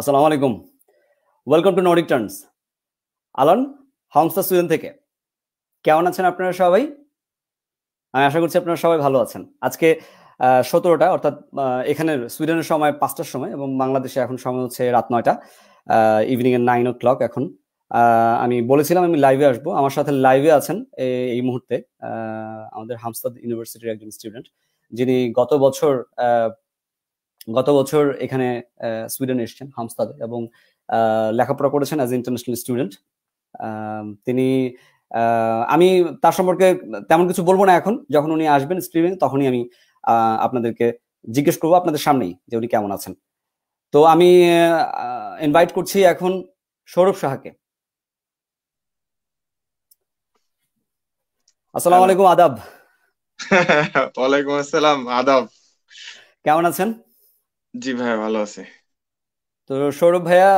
আসসালামু আলাইকুম welcome to Nordic turns Alan হংসা সুইডেন থেকে কেমন আছেন আপনারা সবাই আমি আশা করছি আপনারা সবাই ভালো আছেন আজকে সতেরোটা অর্থাৎ এখানে সুইডেনের সময় পাঁচটার সময় এবং বাংলাদেশে এখন সময় হচ্ছে রাত নয়টা ইভিনিং এর নাইন ও ক্লক এখন আমি বলেছিলাম আমি লাইভে আসবো আমার সাথে লাইভে আছেন এই মুহূর্তে আমাদের হামসাদ ইউনিভার্সিটির একজন স্টুডেন্ট যিনি গত বছর গত বছর এখানে সুইডেন এসছেন হামস্তাদে এবং লেখাপড়া করেছেন অ্যাজ ইন্টারন্যাশনাল স্টুডেন্ট তিনি আমি তার সম্পর্কে তেমন কিছু বলবো না এখন যখন উনি আসবেন স্ট্রিমিং তখনই আমি আপনাদেরকে জিজ্ঞেস করবো আপনাদের সামনেই যে উনি কেমন আছেন তো আমি ইনভাইট করছি এখন সৌরভ সাহাকে আসসালামু আলাইকুম আদাব ওয়ালাইকুম আসসালাম আদাব কেমন আছেন জি ভাই ভালো আছি। তো সৌরভ ভাইয়া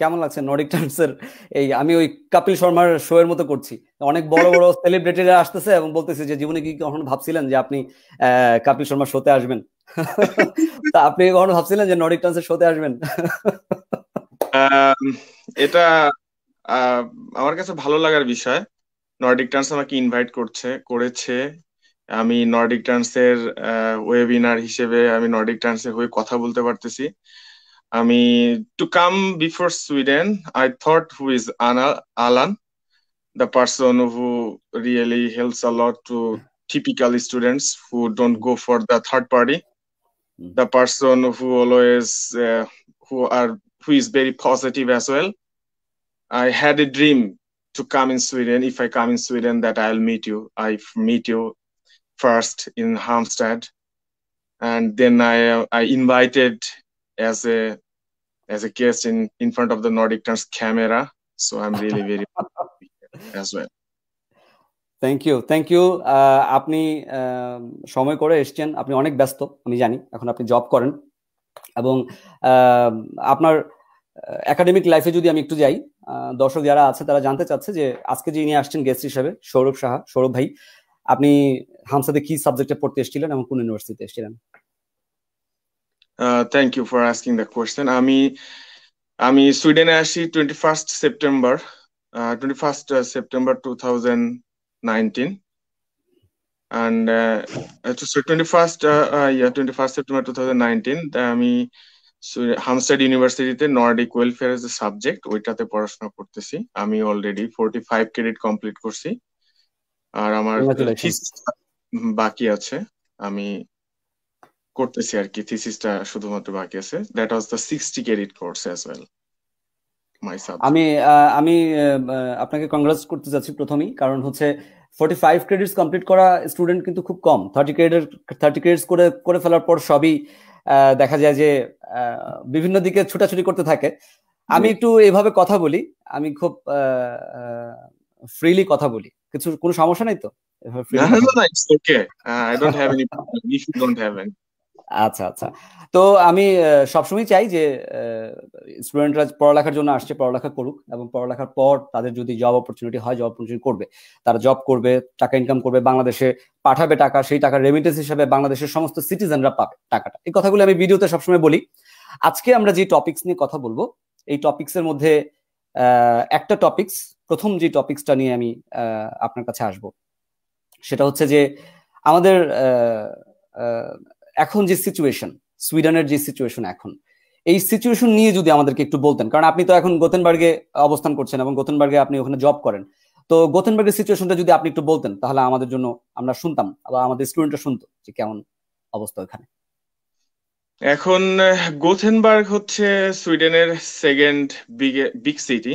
কেমন লাগছে নরিক টাইমস এর এই আমি ওই কাপিল শর্মার শো এর মতো করছি। অনেক বড়, বড় সেলিব্রিটিরা আসতেছে এবং বলতেছে যে জীবনে কি কখনো ভাবছিলেন যে আপনি কাপিল শর্মার শোতে আসবেন? তা আপনি কখনো ভাবছিলেন যে নরিক টাইমস এর আসবেন? এটা আমার কাছে ভালো লাগার বিষয়। নর্ডিক টাইমস আমাকে ইনভাইট করছে করেছে। আমি নর্ডিক ট্রান্সের ওয়েবিনার হিসেবে আমি নর্ডিক ট্রান্সের হয়ে কথা বলতে পারতেছি আমি to come before Sweden I thought who is Anna Alan the person who really helps a lot to typical students who don't go for the third party the person who always uh, who are who is very positive as well i had a dream to come in sweden if i come in sweden that i'll meet you i meet you first in Hampstead, and then I uh, I invited as a as a guest in in front of the Nordic Turns camera. So I'm really very as well. Thank you thank you আপনি um, সময় করে এসছেন আপনি অনেক ব্যস্ত আমি জানি এখন আপনি জব করেন এবং um, আপনার uh, একাডেমিক লাইফে যদি আমি একটু যাই uh, দর্শক যারা আছে তারা জানতে চাচ্ছে যে আজকে যিনি আসছেন গেস্ট হিসেবে সৌরভ সাহা সৌরভ ভাই আপনি হামসাদে কি সাবজেক্টে পড়তে এসেছিলেন এবং কোন ইউনিভার্সিটিতে এসেছিলেন thank you for asking the question আমি আমি সুইডেনে আসি twenty first September twenty first September two thousand nineteen and uh, uh, uh, আমি হামস্টেড ইউনিভার্সিটিতে Nordic welfare as a subject ওইটাতে পড়াশোনা করতেছি আমি অলরেডি ফাইভ ক্রেডিট কমপ্লিট করছি আর আমার বাকি আছে আমি করতেছি আর কি থিসিসটা শুধুমাত্র বাকি আছে that was the sixty credit course as well আমি আমি আপনাকে কংগ্রেস করতে যাচ্ছি প্রথমেই কারণ হচ্ছে ফোর্টি ফাইভ ক্রেডিটস কমপ্লিট করা স্টুডেন্ট কিন্তু খুব কম থার্টি ক্রেডিট থার্টি ক্রেডিটস করে করে ফেলার পর সবই দেখা যায় যে বিভিন্ন দিকে ছুটাছুটি করতে থাকে আমি একটু এভাবে কথা বলি আমি খুব ফ্রিলি কথা বলি কিছু কোনো সমস্যা নাই তো uh, আচ্ছা আচ্ছা তো আমি সবসময় চাই যে স্টুডেন্টরা পড়ালেখার জন্য আসছে পড়ালেখা করুক এবং পড়ালেখার পর তাদের যদি জব অপরচুনিটি হয় জব অপরচুনিটি করবে তারা জব করবে টাকা ইনকাম করবে বাংলাদেশে পাঠাবে টাকা সেই টাকা রেমিটেন্স হিসাবে বাংলাদেশের সমস্ত সিটিজেনরা পাবে টাকাটা এই কথাগুলো আমি ভিডিওতে সবসময় বলি আজকে আমরা যে টপিকস নিয়ে কথা বলবো এই টপিক্সের মধ্যে একটা টপিকস প্রথম যে টপিকসটা নিয়ে আমি আপনার কাছে আসব সেটা হচ্ছে যে আমাদের এখন যে সিচুয়েশন সুইডেনের যে সিচুয়েশন এখন এই সিচুয়েশন নিয়ে যদি আমাদেরকে একটু বলতেন কারণ আপনি তো এখন গোতেনবার্গে অবস্থান করছেন এবং গোতেনবার্গে আপনি ওখানে জব করেন তো গোথেনবার্গের সিচুয়েশনটা যদি আপনি একটু বলতেন তাহলে আমাদের জন্য আমরা শুনতাম আবার আমাদের স্টুডেন্টরা শুনতো যে কেমন অবস্থা ওখানে এখন গোথেনবার্গ হচ্ছে সুইডেনের second big city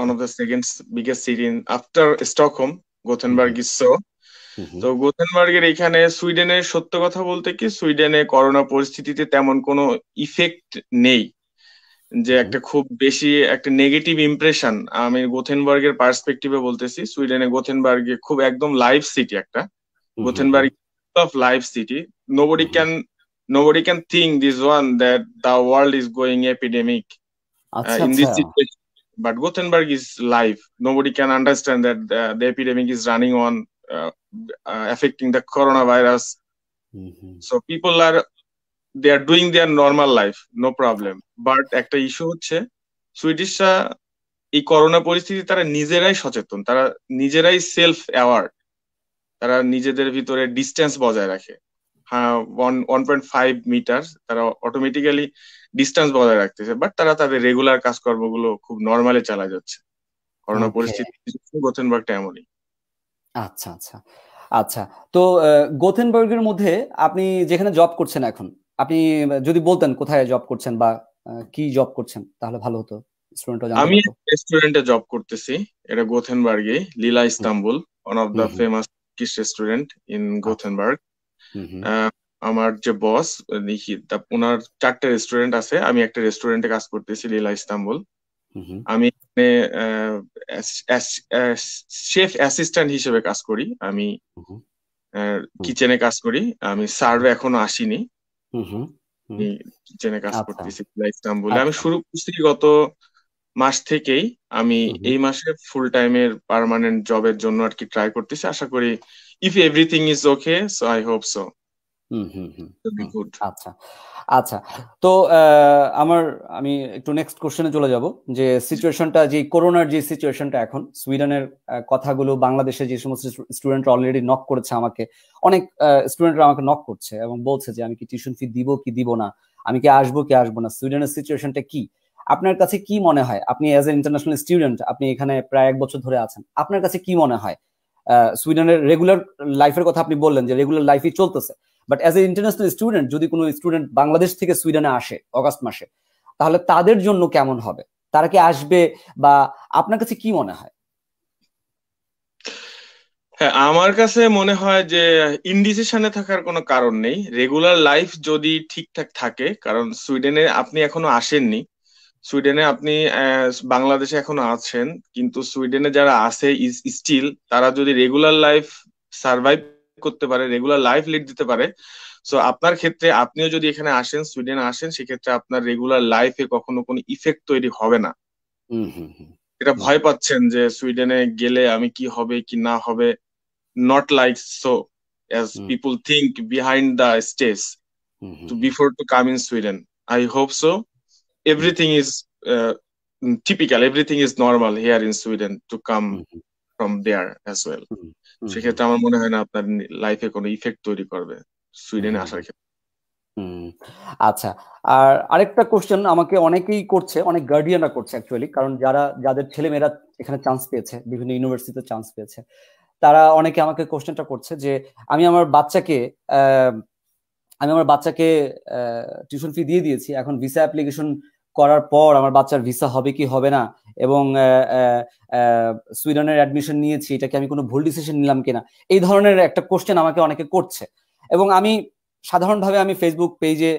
one of the second biggest city after Stockholm Gothenburg is so তো গোথেনবার্গের এখানে সুইডেনের সত্য কথা বলতে কি সুইডেনে করোনা পরিস্থিতিতে তেমন কোনো ইফেক্ট নেই যে একটা খুব বেশি একটা নেগেটিভ ইমপ্রেশন আমি গোথেনবার্গের পার্সপেক্টিভে বলতেছি সুইডেনে গোথেনবার্গে খুব একদম লাইভ সিটি একটা Gothenburg of live city nobody can nobody can think this one that the world is going epidemic uh, in this situation. But Gothenburg is live. Nobody can understand that uh, the epidemic is running on, uh, affecting the coronavirus. Mm-hmm. So people are they are doing their normal life, no problem. But একটা issue হচ্ছে সুইডিশরা এই corona পরিস্থিতি তারা নিজেরাই সচেতন তারা নিজেরাই সেলফ অ্যাওয়ার্ড তারা নিজেদের ভিতরে ডিস্টেন্স বজায় রাখে ওয়ান পয়েন্ট ফাইভ মিটার তারা অটোমেটিক্যালি ডিস্টেন্স বজায় রাখতেছে বাট তারা তাদের রেগুলার কাজকর্মগুলো খুব নর্মালি চালা যাচ্ছে করোনা পরিস্থিতি গোথেনবার্গটা এমনই আচ্ছা আচ্ছা আচ্ছা তো গোথেনবার্গের মধ্যে আপনি যেখানে জব করছেন এখন আপনি যদি বলতেন কোথায় জব করছেন বা কি জব করছেন তাহলে ভালো হতো আমি রেস্টুরেন্টে জব করতেছি এটা গোথেনবার্গে লীলা Istanbul one of the famous kiss restaurant in Gothenburg Mm-hmm. আমার যে বস ওনার চারটে রেস্টুরেন্ট আছে আমি একটা রেস্টুরেন্টে কাজ করতেছি লীলা ইস্তাম্বুল mm-hmm. আমি শেফ অ্যাসিস্ট্যান্ট হিসেবে কাজ করি আমি কিচেনে mm-hmm. কাজ করি আমি সার্ভ এখনো আসিনি কিচেনে কাজ আচ্ছা। করতেছি আমি আচ্ছা। শুরু করছি গত মাস থেকেই আমি এই মাসে ফুল টাইমের পার্মানেন্ট জবের জন্য আর কি ট্রাই করতেছি আশা করি if everything is okay so i hope so আচ্ছা আচ্ছা তো আমার আমি একটু নেক্সট কোশ্চেনে চলে যাব যে সিচুয়েশনটা যে করোনার যে সিচুয়েশনটা এখন সুইডেনের কথাগুলো বাংলাদেশে যে সমস্ত স্টুডেন্ট অলরেডি নক করেছে আমাকে অনেক স্টুডেন্টরা আমাকে নক করছে এবং বলছে যে আমি কি টিউশন ফি দিব কি দিব না আমি কি আসবো কি আসবো না সুইডেনের সিচুয়েশনটা কি আপনার কাছে কি মনে হয় আপনি অ্যাজ এ ইন্টারন্যাশনাল স্টুডেন্ট আপনি এখানে প্রায় এক বছর ধরে আছেন আপনার কাছে কি মনে হয় সুইডেনের রেগুলার লাইফের কথা আপনি বললেন যে রেগুলার লাইফই চলতেছে but as a international student যদি কোনো স্টুডেন্ট বাংলাদেশ থেকে সুইডেনে আসে অগাস্ট মাসে তাহলে তাদের জন্য কেমন হবে তারা কি আসবে বা আপনার কাছে কি মনে হয় হ্যাঁ আমার কাছে মনে হয় যে ইনডিসিশনে থাকার কোনো কারণ নেই রেগুলার লাইফ যদি ঠিকঠাক থাকে কারণ সুইডেনে আপনি এখনো আসেননি সুইডেনে আপনি বাংলাদেশে এখনো আছেন কিন্তু সুইডেনে যারা আছে স্টিল তারা যদি রেগুলার লাইফ সার্ভাইভ করতে পারে রেগুলার লাইফ লিড দিতে পারে সো আপনার ক্ষেত্রে আপনিও যদি এখানে আসেন সুইডেনে আসেন সেক্ষেত্রে আপনার রেগুলার লাইফে কখনো কোনো ইফেক্ট তৈরি হবে না এটা ভয় পাচ্ছেন যে সুইডেনে গেলে আমি কি হবে কি না হবে not like so as people think behind the stage to before to come in Sweden I hope so everything is uh, typical everything is normal here in Sweden to come mm-hmm. from there as well mm-hmm. Mm-hmm. সেক্ষেত্রে আমার মনে হয় না আপনার লাইফে কোনো effect তৈরি করবে সুইডেনে mm-hmm. আসার ক্ষেত্রে আচ্ছা আর আরেকটা কোশ্চেন আমাকে অনেকেই করছে অনেক গার্ডিয়ানরা করছে অ্যাকচুয়ালি কারণ যারা যাদের ছেলেমেয়েরা এখানে চান্স পেয়েছে বিভিন্ন ইউনিভার্সিটিতে চান্স পেয়েছে তারা অনেকে আমাকে কোশ্চেনটা করছে যে আমি আমার বাচ্চাকে আমি আমার বাচ্চাকে টিউশন ফি দিয়ে দিয়েছি এখন ভিসা অ্যাপ্লিকেশন করার পর আমার বাচ্চার ভিসা হবে কি হবে না এবং সুইডেনের অ্যাডমিশন নিয়েছি এটাকে আমি কোনো ভুল ডিসিশন নিলাম কিনা এই ধরনের একটা কোশ্চেন আমাকে অনেকে করছে এবং আমি সাধারণভাবে আমি ফেসবুক পেজে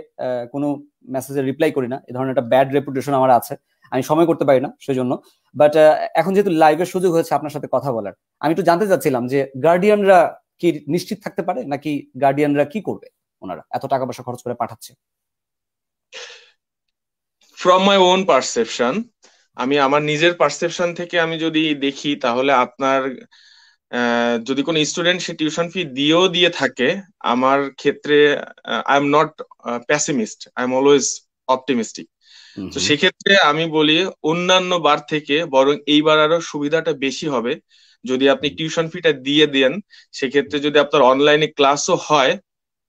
কোনো মেসেজে রিপ্লাই করি না এ ধরনের একটা ব্যাড রেপুটেশন আমার আছে আমি সময় করতে পারি না সেজন্য বাট এখন যেহেতু লাইভের সুযোগ হয়েছে আপনার সাথে কথা বলার আমি একটু জানতে চাচ্ছিলাম যে গার্ডিয়ানরা কি নিশ্চিত থাকতে পারে নাকি গার্ডিয়ানরা কি করবে ওনারা এত টাকা পয়সা খরচ করে পাঠাচ্ছে ফ্রম মাই ওন পারসেপশন আমি আমার নিজের পারসেপশন থেকে আমি যদি দেখি তাহলে আপনার যদি কোনো স্টুডেন্ট সে টিউশন ফি দিয়েও দিয়ে থাকে আমার ক্ষেত্রে I am not pessimist I am always optimistic তো সেক্ষেত্রে আমি বলি অন্যান্য বার থেকে বরং এইবার আরো সুবিধাটা বেশি হবে যদি আপনি টিউশন ফিটা দিয়ে দেন সেক্ষেত্রে যদি আপনার অনলাইনে ক্লাসও হয়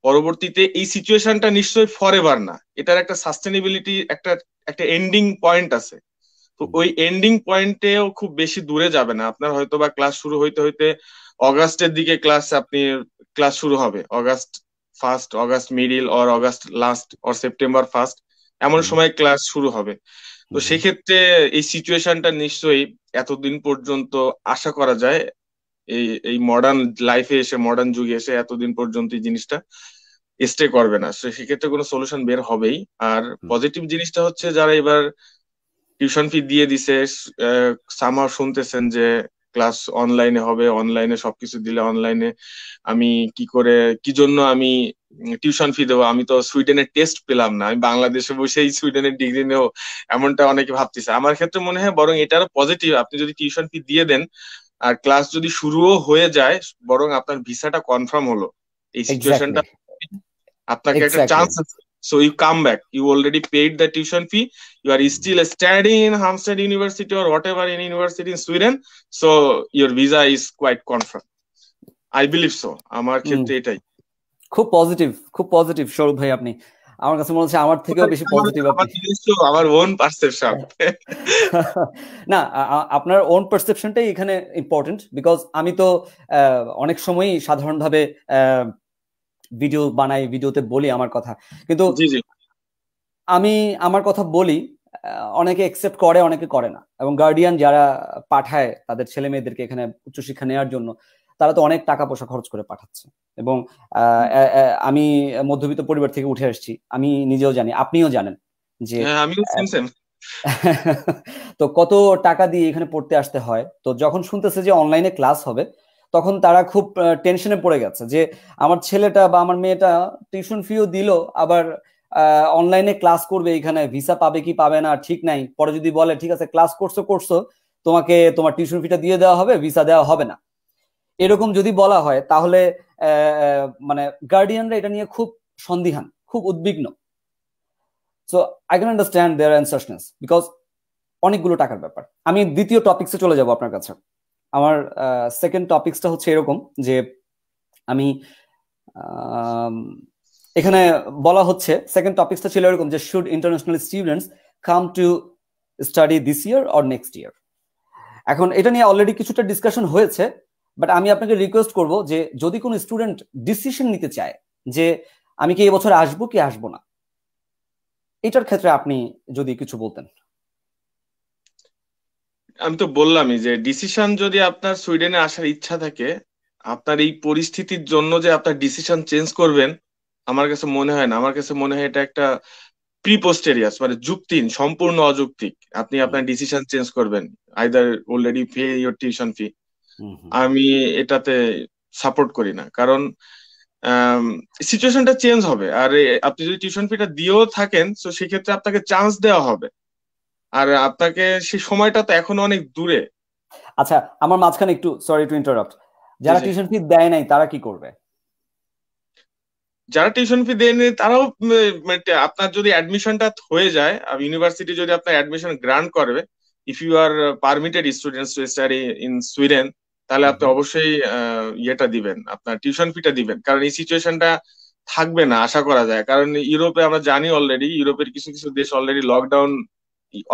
পরবর্তীতে এই সিচুয়েশনটা নিশ্চয়ই ফর না এটার একটা সাস্টেনেবিলিটি একটা একটা এন্ডিং পয়েন্ট আছে তো ওই এন্ডিং পয়েন্টেও খুব বেশি দূরে যাবে না আপনার হয়তো বা ক্লাস শুরু হইতে হইতে অগাস্টের দিকে ক্লাস আপনি ক্লাস শুরু হবে August first August middle or August last or September first এমন সময় ক্লাস শুরু হবে তো সেক্ষেত্রে এই সিচুয়েশনটা নিশ্চয়ই এতদিন পর্যন্ত আশা করা যায় এই এই মডার্ন লাইফে এসে মডার্ন যুগে এসে এতদিন পর্যন্ত এই জিনিসটা স্টে করবে না সেক্ষেত্রে কোনো সলিউশন বের হবেই আর পজিটিভ জিনিসটা হচ্ছে যারা এবার টিউশন ফি দিয়ে দিছে সামার শুনতেছেন যে ক্লাস অনলাইনে হবে অনলাইনে সবকিছু দিলে অনলাইনে আমি কি করে কি জন্য আমি টিউশন ফি দেবো আমি তো সুইডেনের টেস্ট পেলাম না আমি বাংলাদেশে বসেই সুইডেনের ডিগ্রি নেব এমনটা অনেকে ভাবতেছে আমার ক্ষেত্রে মনে হয় বরং এটারও পজিটিভ আপনি যদি টিউশন ফি দিয়ে দেন আর ক্লাস যদি শুরুও হয়ে যায় বরং আপনার ভিসাটা কনফার্ম হলো এই সিচুয়েশনটা আপনাকে একটা চান্স আছে so you come back you already paid the tuition fee you are still standing in Halmstad university or whatever in university in Sweden so your visa is quite confirm I believe so আমার hmm. ক্ষেত্রে এটাই খুব positive খুব positive Sourav ভাই আপনি আমার কাছে মনে হচ্ছে আমার থেকেও বেশি পজিটিভ আমার ওন পারসেপশন না আপনার ওন পারসেপশনটাই এখানে ইম্পর্টেন্ট বিকজ আমি তো অনেক সময়ই সাধারণভাবে ভিডিও বানাই ভিডিওতে বলি আমার কথা কিন্তু আমি আমার কথা বলি অনেকে একসেপ্ট করে অনেকে করে না এবং গার্ডিয়ান যারা পাঠায় তাদের ছেলে মেয়েদেরকে এখানে উচ্চশিক্ষা নেওয়ার জন্য তারা তো অনেক টাকা পয়সা খরচ করে পাঠাচ্ছে এবং আমি মধ্যবিত্ত পরিবার থেকে উঠে আসছি আমি নিজেও জানি আপনিও জানেন যে হ্যাঁ, তো কত টাকা দিয়ে এখানে পড়তে আসতে হয় তো যখন শুনতেছে যে অনলাইনে ক্লাস হবে তখন তারা খুব টেনশনে পড়ে গেছে যে আমার ছেলেটা বা আমার মেয়েটা টিউশন ফিও দিল আবার অনলাইনে ক্লাস করবে এখানে ভিসা পাবে কি পাবে না ঠিক নাই পরে যদি বলে ঠিক আছে ক্লাস করছো করছো তোমাকে তোমার টিউশন ফিটা দিয়ে দেওয়া হবে ভিসা দেওয়া হবে না এরকম যদি বলা হয় তাহলে মানে গার্ডিয়ানরা এটা নিয়ে খুব সন্দিহান খুব উদ্বিগ্ন so I can understand their anxiousness because অনেকগুলো টাকার ব্যাপার আমি দ্বিতীয় টপিক্সে চলে যাব আপনার কাছে আমার সেকেন্ড টপিকসটা হচ্ছে এরকম যে আমি এখানে বলা হচ্ছে সেকেন্ড টপিকসটা ছিল এরকম যে should international students come to study this year or next year এখন এটা নিয়ে অলরেডি কিছুটা ডিসকাশন হয়েছে বাট আমি আপনাকে রিকোয়েস্ট করব যে যদি কোনো স্টুডেন্ট ডিসিশন নিতে চায় যে আমি কি এবছর আসবো কি আসবো না এটার ক্ষেত্রে আপনি যদি কিছু বলতেন আমি তো বললামই যে ডিসিশন যদি আপনার সুইডেনে আসার ইচ্ছা থাকে আপনার এই পরিস্থিতির জন্য যে আপনার ডিসিশন চেঞ্জ করবেন আমার কাছে মনে হয় না আমার কাছে মনে হয় এটা একটা প্রিপোস্টেরিয়াস মানে যুক্তি সম্পূর্ণ অযুক্তিক আপনি আপনার ডিসিশন চেঞ্জ করবেন either already pay your tuition fee আমি এটাতে সাপোর্ট করি না কারণ সিচুয়েশনটা চেঞ্জ হবে আর আপনি যদি টিউশন ফিটা দিয়েও থাকেন তো সেক্ষেত্রে আপনাকে চান্স দেওয়া হবে আর আপনাকে সেই সময়টা তো এখন অনেক দূরে আচ্ছা আমার মাঝখানে একটু সরি টু ইন্টারাপ্ট যারা টিউশন ফি দেয় নাই তারা কি করবে যারা টিউশন ফি দেয়নি তারাও মানে আপনার যদি অ্যাডমিশনটা হয়ে যায় ইউনিভার্সিটি যদি আপনার অ্যাডমিশন গ্রান্ট করবে if you are permitted students to study in Sweden তাহলে আপনি অবশ্যই ইয়েটা দিবেন আপনার টিউশন ফিটা দিবেন কারণ এই সিচুয়েশনটা থাকবে না আশা করা যায় কারণ ইউরোপে আমরা জানি অলরেডি ইউরোপের কিছু কিছু দেশ অলরেডি লকডাউন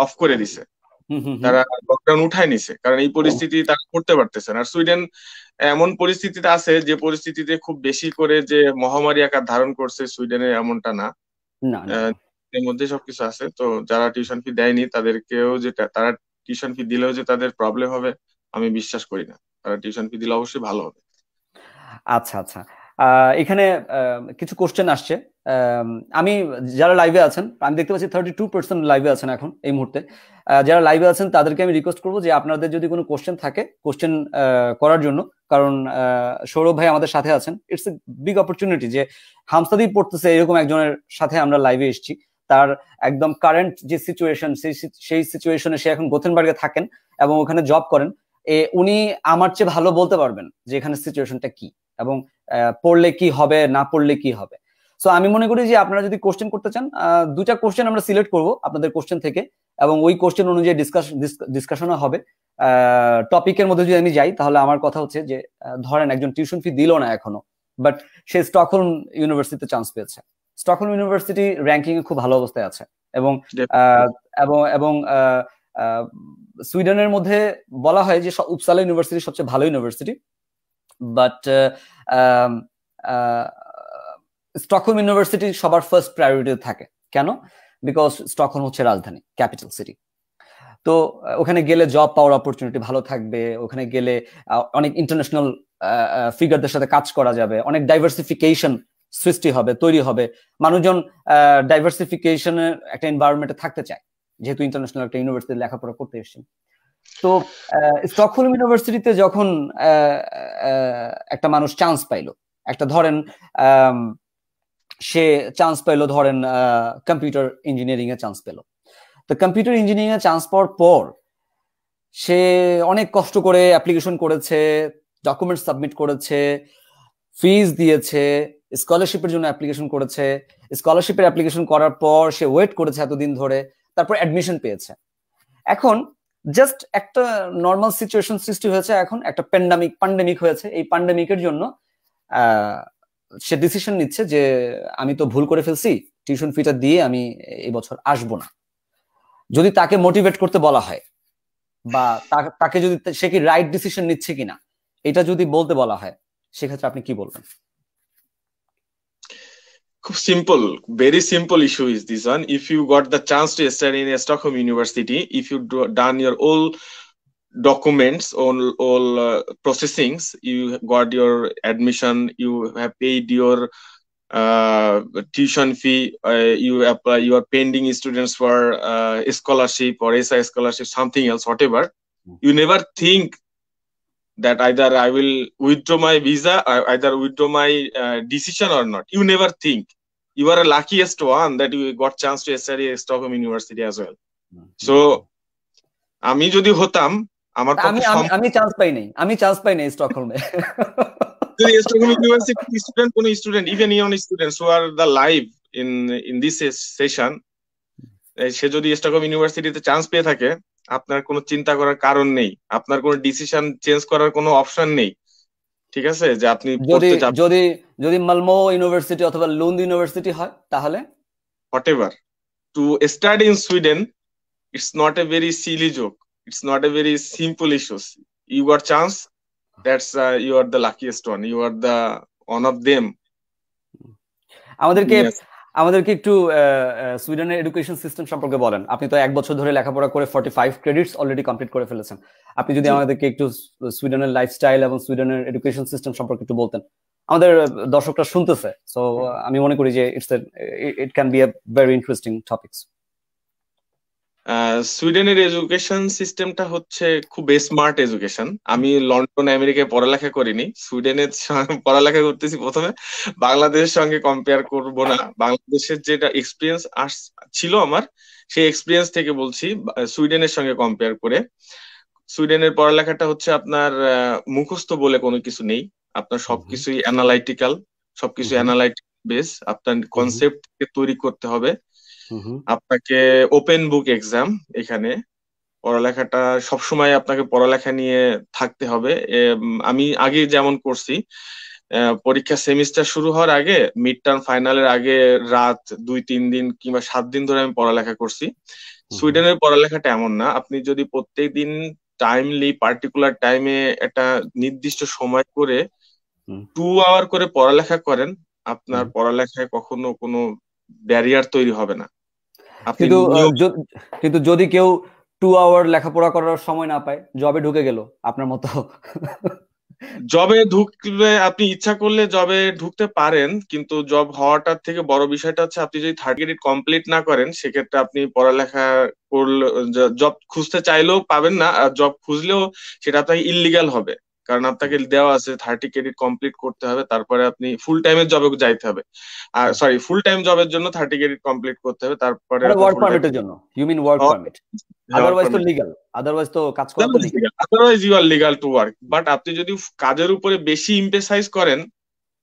অফ করে দিছে তারা লকডাউন উঠায় নিছে কারণ এই পরিস্থিতি তারা করতে পারতেছে না আর সুইডেন এমন পরিস্থিতিতে আছে যে পরিস্থিতিতে খুব বেশি করে যে মহামারী আকার ধারণ করছে সুইডেনের এমনটা না এর মধ্যে সবকিছু আছে তো যারা টিউশন ফি দেয়নি তাদেরকেও যে তারা টিউশন ফি দিলেও যে তাদের প্রবলেম হবে আমি বিশ্বাস করি না তারা টিউশন ফি দিলে অবশ্যই ভালো হবে আচ্ছা আচ্ছা এখানে কিছু কোশ্চেন আসছে আমি যারা লাইভে আছেন আমি দেখতে পাচ্ছি থার্টি টু পার্সেন্ট লাইভে আছেন এখন এই মুহূর্তে যারা লাইভে আছেন তাদেরকে আমি রিকোয়েস্ট করবো যে আপনাদের যদি কোনো কোশ্চেন থাকে কোশ্চেন করার জন্য কারণ সৌরভ ভাই আমাদের সাথে আছেন ইটস এ বিগ অপরচুনিটি যে হামসাদি পড়তেছে এরকম একজনের সাথে আমরা লাইভে এসেছি তার একদম কারেন্ট যে সিচুয়েশন সেই সিচুয়েশনে সে এখন গোথেনবার্গে থাকেন এবং ওখানে জব করেন এ উনি আমার চেয়ে ভালো বলতে পারবেন যে এখানে সিচুয়েশনটা কি এবং পড়লে কি হবে না পড়লে কি হবে সো আমি মনে করি যে আপনারা যদি কোশ্চেন করতে চান দুটা কোশ্চেন আমরা সিলেক্ট করব আপনাদের কোশ্চেন থেকে এবং ওই কোশ্চেন অনুযায়ী ডিসকাশন ডিসকাশনও হবে টপিকের মধ্যে যদি আমি যাই তাহলে আমার কথা হচ্ছে যে ধরেন একজন টিউশন ফি দিল না এখনো বাট সে স্টকহোম ইউনিভার্সিটিতে চান্স পেয়েছে স্টকহোম ইউনিভার্সিটি র্যাঙ্কিং এ খুব ভালো অবস্থায় আছে এবং এবং এবং সুইডেনের মধ্যে বলা হয় যে উপসালা ইউনিভার্সিটি সবচেয়ে ভালো ইউনিভার্সিটি বাট স্টকহোম ইউনিভার্সিটি সবার ফার্স্ট প্রায়োরিটি থাকে কেন বিকজ স্টকহোম হচ্ছে রাজধানী ক্যাপিটাল সিটি তো ওখানে গেলে জব পাওয়ার অপরচুনিটি ভালো থাকবে ওখানে গেলে অনেক ইন্টারন্যাশনাল ফিগারদের সাথে কাজ করা যাবে অনেক ডাইভার্সিফিকেশন সৃষ্টি হবে তৈরি হবে মানুষজন ডাইভার্সিফিকেশনের একটা এনভায়রনমেন্টে থাকতে চায় যেহেতু ইন্টারন্যাশনাল একটা ইউনিভার্সিটি লেখাপড়া করতে এসেছেন তো স্টকহোম ইউনিভার্সিটিতে যখন একটা মানুষ চান্স পাইলো একটা ধরেন সে চান্স পাইলো ধরেন কম্পিউটার ইঞ্জিনিয়ারিং এ চান্স পেলো তো কম্পিউটার ইঞ্জিনিয়ারিং এ চান্স পাওয়ার পর সে অনেক কষ্ট করে অ্যাপ্লিকেশন করেছে ডকুমেন্ট সাবমিট করেছে ফিজ দিয়েছে স্কলারশিপের জন্য অ্যাপ্লিকেশন করেছে স্কলারশিপের অ্যাপ্লিকেশন করার পর সে ওয়েট করেছে এতদিন ধরে তারপর অ্যাডমিশন পেয়েছে এখন জাস্ট একটা নর্মাল সিচুয়েশন সৃষ্টি হয়েছে এখন একটা প্যান্ডামিক প্যান্ডামিক হয়েছে এই পান্ডেমিকের জন্য সে ডিসিশন নিচ্ছে যে আমি তো ভুল করে ফেলছি টিউশন ফিটা দিয়ে আমি এবছর আসবো না যদি তাকে মোটিভেট করতে বলা হয় বা তাকে যদি সে কি রাইট ডিসিশন নিচ্ছে কিনা এটা যদি বলতে বলা হয় সেক্ষেত্রে আপনি কি বলবেন simple very simple issue is this one if you got the chance to study in a stockholm university if you do, done your all documents all all uh, processings you got your admission you have paid your uh, tuition fee uh, you apply you are pending students for uh, scholarship or si scholarship something else whatever hmm. you never think that either I will withdraw my visa, either withdraw my uh, decision or not. You never think. You are the luckiest one that you got chance to study at Stockholm University as well. So, আমি যদি হতাম আমার আমি আমি chance পাই নাই আমি chance পাই নাই স্টকহোমে যদি স্টকহোম ইউনিভার্সিটি স্টুডেন্ট কোন student even in students who are the live in in this session সে যদি স্টকহোম ইউনিভার্সিটিতে চান্স পেয়ে থাকে আপনার কোনো চিন্তা করার কারণ নেই আপনার কোনো ডিসিশন চেঞ্জ করার কোনো অপশন নেই ঠিক আছে যে আপনি যদি যদি যদি মালমো ইউনিভার্সিটি অথবা লুন্দ ইউনিভার্সিটি হয় তাহলে whatever to study in Sweden it's not a very silly joke it's not a very simple issues you are chance that's you are the luckiest one you are the one of them আমাদেরকে আমাদেরকে একটু সুইডেনের education system সম্পর্কে বলেন আপনি তো এক বছর ধরে লেখাপড়া করে forty five credits already complete করে ফেলেছেন আপনি যদি আমাদেরকে একটু সুইডেনের লাইফস্টাইল এবং সুইডেনের এডুকেশন সিস্টেম সম্পর্কে একটু বলতেন আমাদের দর্শকরা শুনতেছে সো আমি মনে করি যে it's it can be a very interesting topics সুইডেনের এডুকেশন সিস্টেমটা হচ্ছে খুব স্মার্ট এডুকেশন আমি লন্ডন আমেরিকায় পড়ালেখা করিনি সুইডেনের পড়ালেখা করতেছি প্রথমে বাংলাদেশের সঙ্গে কম্পেয়ার করব না বাংলাদেশের যেটা এক্সপিরিয়েন্স ছিল আমার সেই এক্সপিরিয়েন্স থেকে বলছি সুইডেনের সঙ্গে কম্পেয়ার করে সুইডেনের পড়ালেখাটা হচ্ছে আপনার মুখস্থ বলে কোনো কিছু নেই আপনার সবকিছুই অ্যানালাইটিক্যাল সবকিছু অ্যানালাইটিক বেস আপনার কনসেপ্ট তৈরি করতে হবে আপনাকে ওপেন বুক এক্সাম এখানে পড়ালেখাটা সবসময় আপনাকে পড়ালেখা নিয়ে থাকতে হবে আমি আগে যেমন করছি পরীক্ষা সেমিস্টার শুরু হওয়ার আগে মিড টার্ম ফাইনালের আগে রাত দুই তিন দিন কিংবা সাত দিন ধরে আমি পড়ালেখা করছি সুইডেনের পড়ালেখাটা এমন না আপনি যদি প্রত্যেক দিন টাইমলি পার্টিকুলার টাইমে একটা নির্দিষ্ট সময় করে টু আওয়ার করে পড়ালেখা করেন আপনার পড়ালেখায় কখনো কোনো ব্যারিয়ার তৈরি হবে না কিন্তু কিন্তু যদি কেউ টু আওয়ার লেখাপড়া করার সময় না পায় জবে ঢুকে গেল আপনার মতো জবে ঢুকলে আপনি ইচ্ছা করলে জবে ঢুকতে পারেন কিন্তু জব হওয়াটার থেকে বড় বিষয়টা হচ্ছে আপনি যদি থার্ড গ্রেড কমপ্লিট না করেন সেক্ষেত্রে আপনি পড়ালেখা করলে জব খুঁজতে চাইলেও পাবেন না আর জব খুঁজলেও সেটা তো ইলিগাল হবে কারণ আপনাকে দেওয়া আছে থার্টি ক্রেডিট কমপ্লিট করতে হবে তারপরে আপনি ফুল টাইমের জবে যাইতে হবে আর সরি ফুল টাইম জবের জন্য থার্টি ক্রেডিট কমপ্লিট করতে হবে তারপরে ওয়ার্ক পারমিটের জন্য you mean work permit to work but আপনি যদি কাজের উপরে বেশি ইমপেসাইজ করেন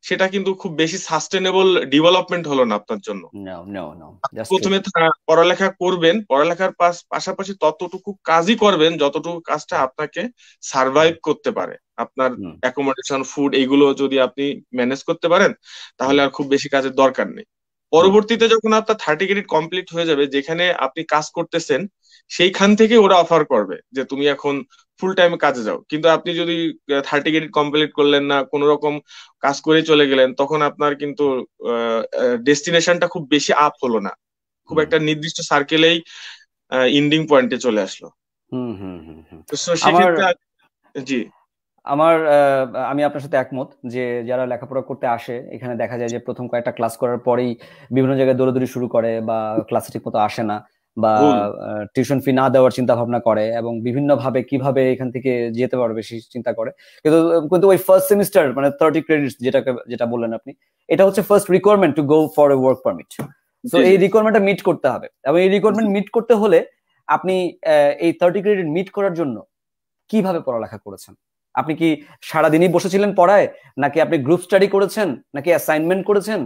সেটা কিন্তু খুব বেশি সাস্টেনেবল ডেভেলপমেন্ট হলো না আপনার জন্য প্রথমে পড়ালেখা করবেন পড়ালেখার পাশাপাশি ততটুকু কাজই করবেন যতটুকু কাজটা আপনাকে সার্ভাইভ করতে পারে আপনার অ্যাকোমোডেশন ফুড এইগুলো যদি আপনি ম্যানেজ করতে পারেন তাহলে আর খুব বেশি কাজের দরকার নেই পরবর্তীতে যখন আপনার থার্টি ক্রেডিট কমপ্লিট হয়ে যাবে যেখানে আপনি কাজ করতেছেন সেইখান থেকে ওরা অফার করবে যে তুমি এখন ফুল টাইম কাজে যাও কিন্তু আপনি যদি থার্টি ক্রেডিট কমপ্লিট করলেন না কোন রকম কাজ করে চলে গেলেন তখন আপনার কিন্তু ডেস্টিনেশনটা খুব বেশি আপ হলো না খুব একটা নির্দিষ্ট সার্কেলেই ইন্ডিং পয়েন্টে চলে আসলো হুম হুম হুম সেক্ষেত্রে জি আমার আমি আপনার সাথে একমত যে যারা লেখাপড়া করতে আসে এখানে দেখা যায় যে প্রথম কয়েকটা ক্লাস করার পরেই বিভিন্ন জায়গায় দৌড়াদৌড়ি শুরু করে বা ক্লাসে ঠিক মতো আসে না বা টিউশন ফি না দেওয়ার চিন্তা ভাবনা করে এবং বিভিন্ন ভাবে কিভাবে এখান থেকে যেতে পারবে সেই চিন্তা করে কিন্তু কিন্তু ওই ফার্স্ট সেমিস্টার মানে থার্টি ক্রেডিট যেটাকে যেটা বললেন আপনি এটা হচ্ছে first requirement to go for a work permit তো এই রিকোয়ারমেন্টটা মিট করতে হবে এবং এই রিকোয়ারমেন্ট মিট করতে হলে আপনি এই থার্টি ক্রেডিট মিট করার জন্য কিভাবে পড়ালেখা করেছেন আপনি কি সারাদিনই বসেছিলেন পড়ায় নাকি আপনি গ্রুপ স্টাডি করেছেন নাকি অ্যাসাইনমেন্ট করেছেন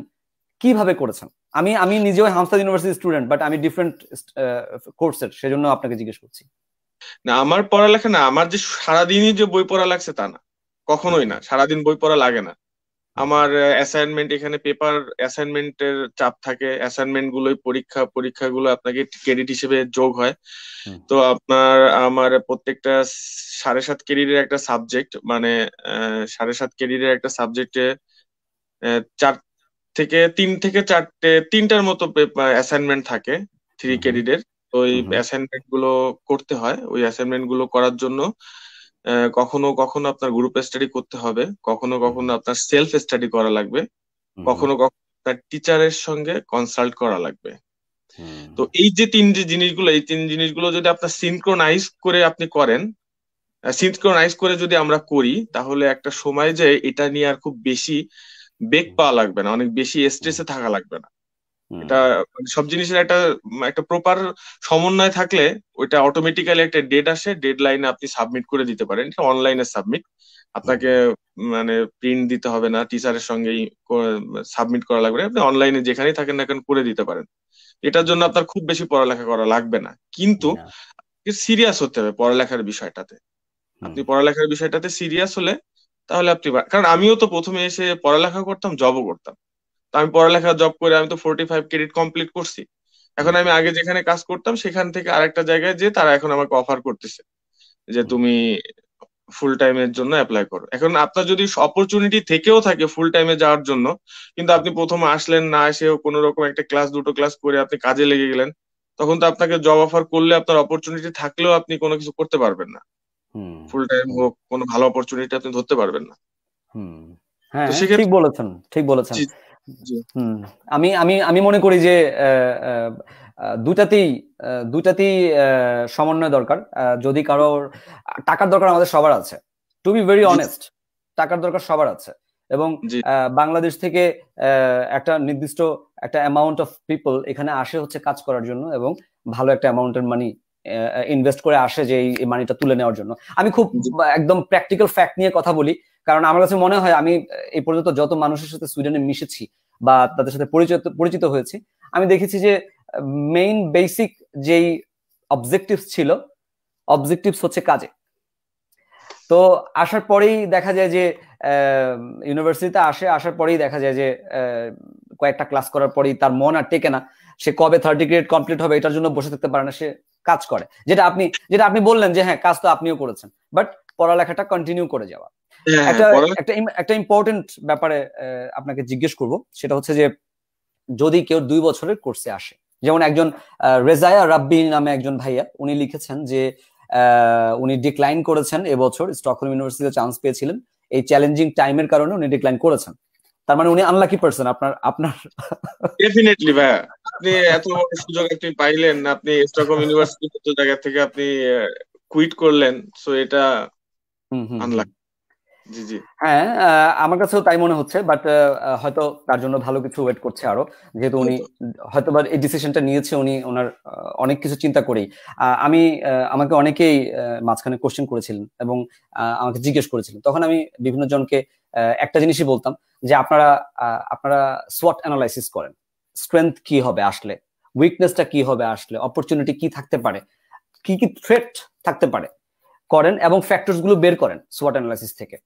কিভাবে করেছেন আমি আমি নিজেও হামসাদ ইউনিভার্সিটি স্টুডেন্ট বাট আমি ডিফারেন্ট কোর্সের সেজন্য আপনাকে জিজ্ঞেস করছি না আমার পড়ালেখা না আমার যে সারাদিনই যে বই পড়া লাগছে তা না কখনোই না সারাদিন বই পড়া লাগে না আমার অ্যাসাইনমেন্ট এখানে পেপার অ্যাসাইনমেন্টের চাপ থাকে অ্যাসাইনমেন্ট গুলোই পরীক্ষা পরীক্ষাগুলো আপনাকে ক্রেডিট হিসেবে যোগ হয় তো আপনার আমার প্রত্যেকটা সাড়ে সাত ক্রেডিটের একটা সাবজেক্ট মানে সাড়ে সাত ক্রেডিটের একটা সাবজেক্টে চার থেকে তিন থেকে চারটে তিনটার মতো অ্যাসাইনমেন্ট থাকে থ্রি ক্রেডিটের তো ওই অ্যাসাইনমেন্ট গুলো করতে হয় ওই অ্যাসাইনমেন্ট গুলো করার জন্য কখনো কখনো আপনার গ্রুপ স্টাডি করতে হবে কখনো কখনো আপনার সেলফ স্টাডি করা লাগবে কখনো কখনো আপনার টিচারের সঙ্গে কনসাল্ট করা লাগবে তো এই যে তিন যে জিনিসগুলো এই তিন জিনিসগুলো যদি আপনার সিনক্রোনাইজ করে আপনি করেন সিনক্রোনাইজ করে যদি আমরা করি তাহলে একটা সময় যে এটা নিয়ে আর খুব বেশি বেগ পাওয়া লাগবে না অনেক বেশি স্ট্রেসে থাকা লাগবে না এটা মানে সব জিনিসের একটা একটা প্রপার সমন্বয় থাকলে ওইটা অটোমেটিক্যালি একটা ডেট আসে ডেড লাইনে আপনি সাবমিট করে দিতে পারেন এটা অনলাইনে সাবমিট আপনাকে মানে প্রিন্ট দিতে হবে না টিচারের সঙ্গেই সাবমিট করা লাগবে আপনি অনলাইনে যেখানেই থাকেন না কেন করে দিতে পারেন এটার জন্য আপনার খুব বেশি পড়ালেখা করা লাগবে না কিন্তু সিরিয়াস হতে হবে পড়ালেখার বিষয়টাতে আপনি পড়ালেখার বিষয়টাতে সিরিয়াস হলে তাহলে আপনি কারণ আমিও তো প্রথমে এসে পড়ালেখা করতাম জবও করতাম আমি পড়ালেখা জব করে আমি তো ফোর্টি ফাইভ ক্রেডিট কমপ্লিট করছি এখন আমি আগে যেখানে কাজ করতাম সেখান থেকে আরেকটা জায়গায় যে তারা এখন আমাকে অফার করতেছে যে তুমি ফুল টাইমের জন্য অ্যাপ্লাই করো এখন আপনার যদি অপরচুনিটি থেকেও থাকে ফুল টাইমে যাওয়ার জন্য কিন্তু আপনি প্রথমে আসলেন না এসেও কোনো রকম একটা ক্লাস দুটো ক্লাস করে আপনি কাজে লেগে গেলেন তখন তো আপনাকে জব অফার করলে আপনার অপরচুনিটি থাকলেও আপনি কোনো কিছু করতে পারবেন না ফুল টাইম হোক কোনো ভালো অপরচুনিটি আপনি ধরতে পারবেন না হ্যাঁ ঠিক বলেছেন ঠিক বলেছেন আমি আমি আমি মনে করি যে দুটাতেই দুটাতেই সমন্বয় দরকার যদি কারোর টাকার দরকার আমাদের সবার আছে টু বি ভেরি অনেস্ট টাকার দরকার সবার আছে এবং বাংলাদেশ থেকে একটা নির্দিষ্ট একটা অ্যামাউন্ট অফ পিপল এখানে আসে হচ্ছে কাজ করার জন্য এবং ভালো একটা অ্যামাউন্টের মানি ইনভেস্ট করে আসে যে এই মানিটা তুলে নেওয়ার জন্য আমি খুব একদম প্র্যাকটিক্যাল ফ্যাক্ট নিয়ে কথা বলি কারণ আমার কাছে মনে হয় আমি এই পর্যন্ত যত মানুষের সাথে সুইডেনে মিশেছি বা তাদের সাথে পরিচিত পরিচিত হয়েছি আমি দেখেছি যে মেইন বেসিক যেই অবজেক্টিভস ছিল অবজেক্টিভস হচ্ছে কাজে তো আসার পরেই দেখা যায় যে ইউনিভার্সিটিতে আসে আসার পরেই দেখা যায় যে কয়েকটা ক্লাস করার পরেই তার মন আর টেকে না সে কবে থার্ড গ্রেড কমপ্লিট হবে এটার জন্য বসে থাকতে পারে না সে কাজ করে যেটা আপনি যেটা আপনি বললেন যে হ্যাঁ কাজ তো আপনিও করেছেন বাট পড়ালেখাটা কন্টিনিউ করে যাওয়া হ্যাঁ, একটা একটা একটা ইম্পর্টেন্ট ব্যাপারে আপনাকে জিজ্ঞেস করব সেটা হচ্ছে যে যদি কেউ দুই বছরের কোর্সে আসে যেমন একজন রেজায়া রাব্বিল নামে একজন ভাইয়া উনি লিখেছেন যে উনি ডিক্লাইন করেছেন এবছর স্টকহোম ইউনিভার্সিটিতে চান্স পেয়েছিলেন এই চ্যালেঞ্জিং টাইমের কারণে উনি ডিক্লাইন করেছেন তার মানে উনি আনলাকি পারসন আপনার আপনার ডেফিনেটলি ভাইয়া আপনি এত বড় সুযোগ আপনি পাইলেন আপনি স্টকহোম ইউনিভার্সিটির জায়গা থেকে আপনি কুইট করলেন সো এটা আনলাকি হ্যাঁ আমার কাছেও তাই মনে হচ্ছে বাট হয়তো তার জন্য ভালো কিছু ওয়েট করছে আরো যেহেতু উনি হয়তো বা এই ডিসিশনটা নিয়েছে উনি ওনার অনেক কিছু চিন্তা করেই আমি আমাকে অনেকেই মাঝখানে কোশ্চেন করেছিলেন এবং আমাকে জিজ্ঞেস করেছিলেন তখন আমি বিভিন্ন জনকে একটা জিনিসই বলতাম যে আপনারা আপনারা সোয়াট অ্যানালাইসিস করেন স্ট্রেংথ কি হবে আসলে উইকনেসটা কি হবে আসলে অপরচুনিটি কি থাকতে পারে কি কি থ্রেট থাকতে পারে করেন এবং ফ্যাক্টরস গুলো বের করেন সোয়াট অ্যানালাইসিস থেকে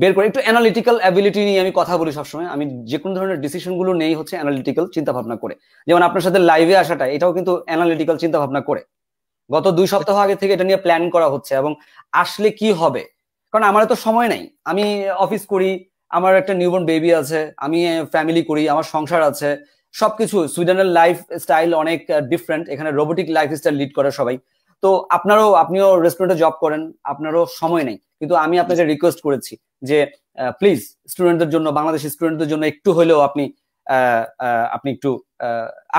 বের করে একটু অ্যানালিটিক্যাল অ্যাবিলিটি নিয়ে আমি কথা বলি সবসময় আমি যে কোনো ধরনের ডিসিশন গুলো নেই হচ্ছে অ্যানালিটিক্যাল চিন্তা ভাবনা করে যেমন আপনার সাথে লাইভে আসাটা এটাও কিন্তু অ্যানালিটিক্যাল চিন্তা ভাবনা করে গত দুই সপ্তাহ আগে থেকে এটা নিয়ে প্ল্যান করা হচ্ছে এবং আসলে কি হবে কারণ আমার তো সময় নাই আমি অফিস করি আমার একটা নিউবর্ন বেবি আছে আমি ফ্যামিলি করি আমার সংসার আছে সবকিছু সুইডেনের লাইফ স্টাইল অনেক ডিফারেন্ট এখানে রোবোটিক লাইফ স্টাইল লিড করে সবাই তো আপনারও আপনিও রেস্টুরেন্টে জব করেন আপনারও সময় নেই কিন্তু আমি আপনাকে রিকোয়েস্ট করেছি যে প্লিজ স্টুডেন্টদের জন্য বাংলাদেশের স্টুডেন্টদের জন্য একটু হলেও আপনি আপনি একটু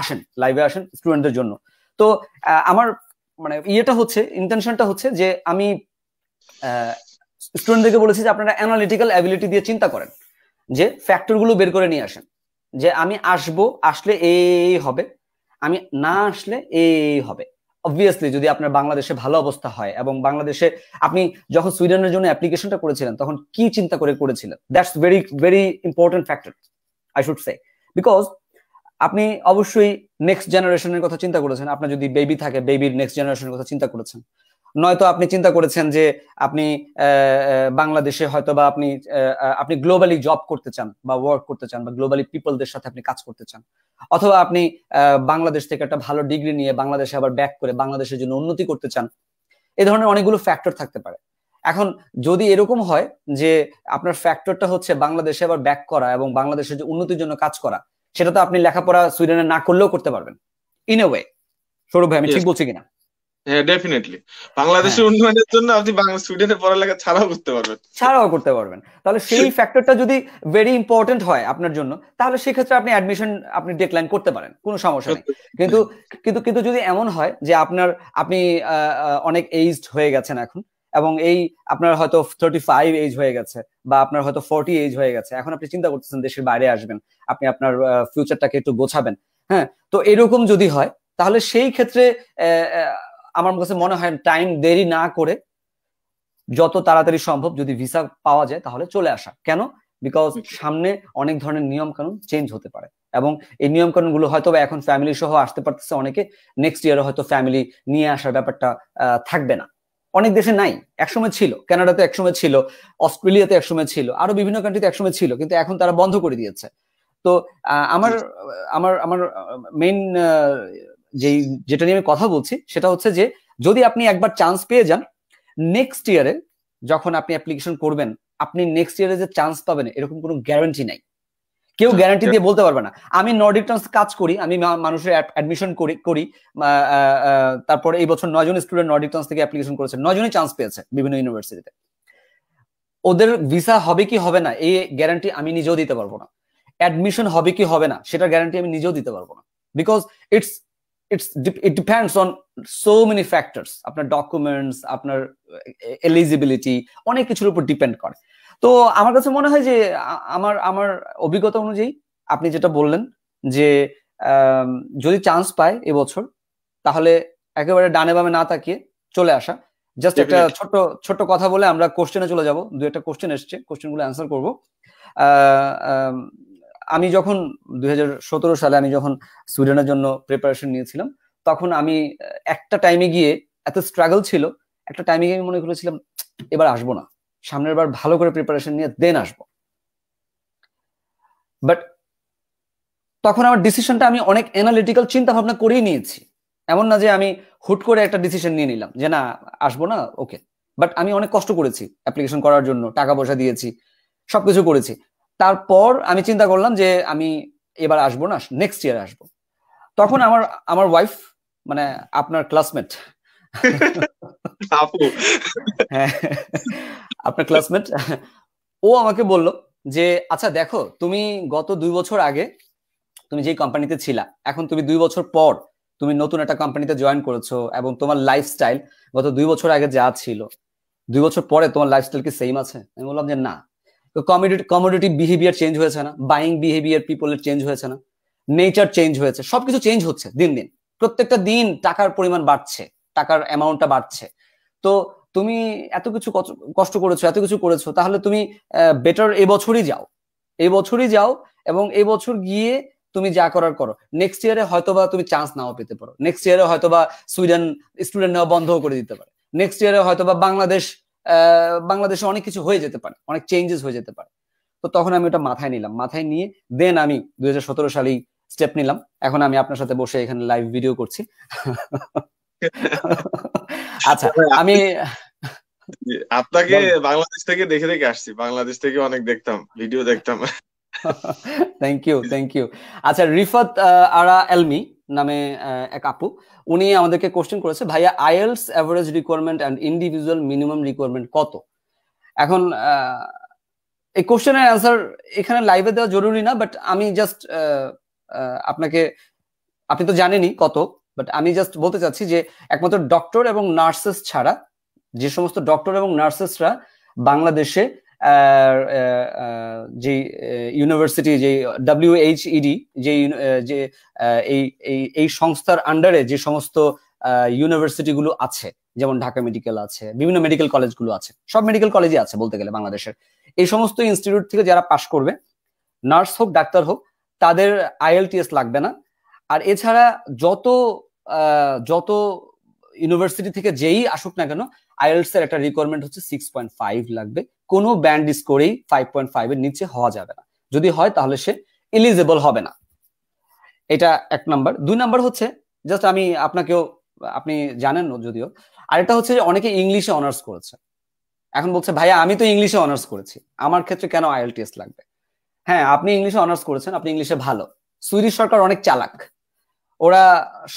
আসেন লাইভে আসেন স্টুডেন্টদের জন্য তো আমার মানে ইয়েটা হচ্ছে ইন্টেনশনটা হচ্ছে যে আমি স্টুডেন্টদেরকে বলেছি যে আপনারা অ্যানালিটিক্যাল অ্যাবিলিটি দিয়ে চিন্তা করেন যে ফ্যাক্টরগুলো বের করে নিয়ে আসেন যে আমি আসব আসলে এই হবে আমি না আসলে এই হবে অবভিয়াসলি যদি আপনার বাংলাদেশে ভালো অবস্থা হয় এবং বাংলাদেশে আপনি যখন সুইডেনের জন্য অ্যাপ্লিকেশনটা করেছিলেন তখন কি চিন্তা করে করেছিলেন that's very very important factor I should say because আপনি অবশ্যই নেক্সট জেনারেশনের কথা চিন্তা করেছেন আপনার যদি বেবি থাকে বেবির নেক্সট জেনারেশনের কথা চিন্তা করেছেন নয়তো আপনি চিন্তা করেছেন যে আপনি বাংলাদেশে হয়তো বা আপনি আপনি গ্লোবালি জব করতে চান বা ওয়ার্ক করতে চান বা গ্লোবালি পিপলদের সাথে আপনি কাজ করতে চান অথবা আপনি বাংলাদেশ থেকে একটা ভালো ডিগ্রি নিয়ে বাংলাদেশে আবার ব্যাক করে বাংলাদেশের জন্য উন্নতি করতে চান এ ধরনের অনেকগুলো ফ্যাক্টর থাকতে পারে এখন যদি এরকম হয় যে আপনার ফ্যাক্টরটা হচ্ছে বাংলাদেশে আবার ব্যাক করা এবং বাংলাদেশের যে উন্নতির জন্য কাজ করা সেটা তো আপনি লেখাপড়া সুইডেনে না করলেও করতে পারবেন ইন এ ওয়ে সৌরভ ভাই আমি ঠিক বলছি কিনা হ্যাঁ ডেফিনেটলি বাংলাদেশের হ্যাঁ। উন্নয়নের জন্য আপনি বাংলা সুইডেনে পড়ালেখা ছাড়াও করতে পারবেন ছাড়াও করতে পারবেন তাহলে সেই ফ্যাক্টরটা যদি ভেরি ইম্পর্টেন্ট হয় আপনার জন্য তাহলে সেক্ষেত্রে আপনি অ্যাডমিশন আপনি ডিক্লাইন করতে পারেন কোনো সমস্যা নেই কিন্তু কিন্তু কিন্তু যদি এমন হয় যে আপনার আপনি অনেক এইজড হয়ে গেছেন এখন এবং এই আপনার হয়তো থার্টি ফাইভ এজ হয়ে গেছে বা আপনার হয়তো ফর্টি এজ হয়ে গেছে এখন আপনি চিন্তা করতেছেন দেশের বাইরে আসবেন আপনি আপনার ফিউচারটাকে একটু গোছাবেন হ্যাঁ তো এরকম যদি হয় তাহলে সেই ক্ষেত্রে আমার কাছে মনে হয় টাইম দেরি না করে যত তাড়াতাড়ি সম্ভব যদি ভিসা পাওয়া যায় তাহলে চলে আসা কেন বিকজ সামনে অনেক ধরনের নিয়ম কানুন চেঞ্জ হতে পারে এবং এই নিয়ম কানুন গুলো হয়তো এখন ফ্যামিলি সহ আসতে পারতেছে অনেকে নেক্সট ইয়ারে হয়তো ফ্যামিলি নিয়ে আসার ব্যাপারটা থাকবে না অনেক দেশে নাই একসময় ছিল কানাডাতে একসময় ছিল অস্ট্রেলিয়াতে একসময় ছিল আরো বিভিন্ন কান্ট্রিতে একসময় ছিল কিন্তু এখন তারা বন্ধ করে দিয়েছে তো আমার আমার আমার মেইন যেই যেটা নিয়ে আমি কথা বলছি সেটা হচ্ছে যে যদি আপনি একবার চান্স পেয়ে যান নেক্সট ইয়ারে যখন আপনি অ্যাপ্লিকেশন করবেন আপনি নেক্সট ইয়ারে যে চান্স পাবেন এরকম কোনো গ্যারান্টি নাই কেউ গ্যারান্টি আচ্ছা, দিয়ে বলতে পারবে না আমি নর্ডিক টার্মস কাজ করি আমি মানুষের অ্যাডমিশন করি করি তারপরে এই বছর নয়জন স্টুডেন্ট নর্ডিক টার্মস থেকে অ্যাপ্লিকেশন করেছে নয়জনই চান্স পেয়েছে বিভিন্ন ইউনিভার্সিটিতে ওদের ভিসা হবে কি হবে না এই গ্যারান্টি আমি নিজেও দিতে পারবো না অ্যাডমিশন হবে কি হবে না সেটার গ্যারান্টি আমি নিজেও দিতে পারবো না because it's it's it depends on so many factors আপনার ডকুমেন্টস আপনার এলিজিবিলিটি uh, অনেক কিছুর উপর ডিপেন্ড করে তো আমার কাছে মনে হয় যে আমার আমার অভিজ্ঞতা অনুযায়ী আপনি যেটা বললেন যে যদি চান্স পায় এবছর তাহলে একেবারে ডানে বামে না তাকিয়ে চলে আসা জাস্ট একটা ছোট ছোট কথা বলে আমরা কোশ্চেনে চলে যাব দু একটা কোশ্চেন এসছে কোশ্চেনগুলো অ্যান্সার করব আমি যখন দুই সালে আমি যখন সুইডেনের জন্য প্রিপারেশন নিয়েছিলাম তখন আমি একটা টাইমে গিয়ে এত স্ট্রাগল ছিল একটা টাইমে গিয়ে আমি মনে করেছিলাম এবার আসবো না সামনের বার ভালো করে প্রিপারেশন নিয়ে দেন আসবো বাট তখন আমার ডিসিশনটা আমি অনেক অ্যানালিটিক্যাল চিন্তা ভাবনা করেই নিয়েছি এমন না যে আমি হুট করে একটা ডিসিশন নিয়ে নিলাম যে না আসবো না ওকে বাট আমি অনেক কষ্ট করেছি অ্যাপ্লিকেশন করার জন্য টাকা পয়সা দিয়েছি সবকিছু করেছি তারপর আমি চিন্তা করলাম যে আমি এবার আসবো না নেক্সট ইয়ার আসবো তখন আমার আমার ওয়াইফ মানে আপনার ক্লাসমেট হ্যাঁ, আপনার ক্লাসমেট ও আমাকে বলল যে আচ্ছা দেখো তুমি গত দুই বছর আগে তুমি যেই কোম্পানিতে ছিলা এখন তুমি দুই বছর পর তুমি নতুন একটা কোম্পানিতে জয়েন করেছো এবং তোমার লাইফস্টাইল গত দুই বছর আগে যা ছিল দুই বছর পরে তোমার লাইফস্টাইল কি সেম আছে আমি বললাম যে না কমোডিটি কমোডিটি বিহেভিয়ার চেঞ্জ হয়েছে না বাইং বিহেভিয়ার পিপলের চেঞ্জ হয়েছে না নেচার চেঞ্জ হয়েছে সবকিছু চেঞ্জ হচ্ছে দিন দিন প্রত্যেকটা দিন টাকার পরিমাণ বাড়ছে টাকার অ্যামাউন্টটা বাড়ছে তো তুমি এত কিছু কষ্ট করেছো এত কিছু করেছো তাহলে তুমি বেটার এবছরই যাও এবছরই যাও এবং এবছর গিয়ে তুমি যা করার করো নেক্সট ইয়ারে হয়তোবা তুমি চান্স নাও পেতে পারো নেক্সট ইয়ারে হয়তোবা সুইডেন স্টুডেন্ট নেওয়া বন্ধ করে দিতে পারো নেক্সট ইয়ারে হয়তোবা বাংলাদেশ বাংলাদেশে অনেক কিছু হয়ে যেতে পারে অনেক চেঞ্জেস হয়ে যেতে পারে তো তখন আমি ওটা মাথায় নিলাম মাথায় নিয়ে দেন আমি দুই সালেই স্টেপ নিলাম এখন আমি আপনার সাথে বসে এখানে লাইভ ভিডিও করছি আচ্ছা আমি আপনাকে বাংলাদেশ থেকে দেখে দেখে আসছি বাংলাদেশ থেকে অনেক দেখতাম ভিডিও দেখতাম থ্যাংক ইউ থ্যাংক ইউ আচ্ছা রিফাত আরা এলমি নামে এক আপু উনি আমাদেরকে কোশ্চেন করেছে ভাইয়া IELTS average requirement and individual minimum requirement কত এখন এই কোশ্চেনের অ্যান্সার এখানে লাইভে দেওয়া জরুরি না বাট আমি জাস্ট আপনাকে আপনি তো জানেনই কত বাট আমি জাস্ট বলতে চাচ্ছি যে একমাত্র ডক্টর এবং নার্সেস ছাড়া যে সমস্ত ডক্টর এবং নার্সেসরা বাংলাদেশে যে ইউনিভার্সিটি যে ডাব্লিউএইচইডি e যে যে এই এই সংস্থার আন্ডারে যে সমস্ত ইউনিভার্সিটিগুলো আছে যেমন ঢাকা মেডিকেল আছে বিভিন্ন মেডিকেল কলেজগুলো আছে সব মেডিকেল কলেজই আছে বলতে গেলে বাংলাদেশের এই সমস্ত ইনস্টিটিউট থেকে যারা পাশ করবে নার্স হোক ডাক্তার হোক তাদের আইএলটিএস লাগবে না আর এছাড়া যত যত ইউনিভার্সিটি থেকে যেই আসুক না কেন আইএলটিএস এর একটা রিকোয়ারমেন্ট হচ্ছে সিক্স পয়েন্ট ফাইভ লাগবে কোনো ব্যান্ড স্কোরেই ফাইভ পয়েন্ট এর নিচে হওয়া যাবে না যদি হয় তাহলে সে এলিজেবল হবে না এটা এক নাম্বার দুই নাম্বার হচ্ছে জাস্ট আমি আপনাকেও আপনি জানেন যদিও আরেকটা হচ্ছে যে অনেকে ইংলিশে অনার্স করেছে এখন বলছে ভাইয়া আমি তো ইংলিশে অনার্স করেছি আমার ক্ষেত্রে কেন আইএলটিএস লাগবে হ্যাঁ আপনি ইংলিশে অনার্স করেছেন আপনি ইংলিশে ভালো সুইডিশ সরকার অনেক চালাক ওরা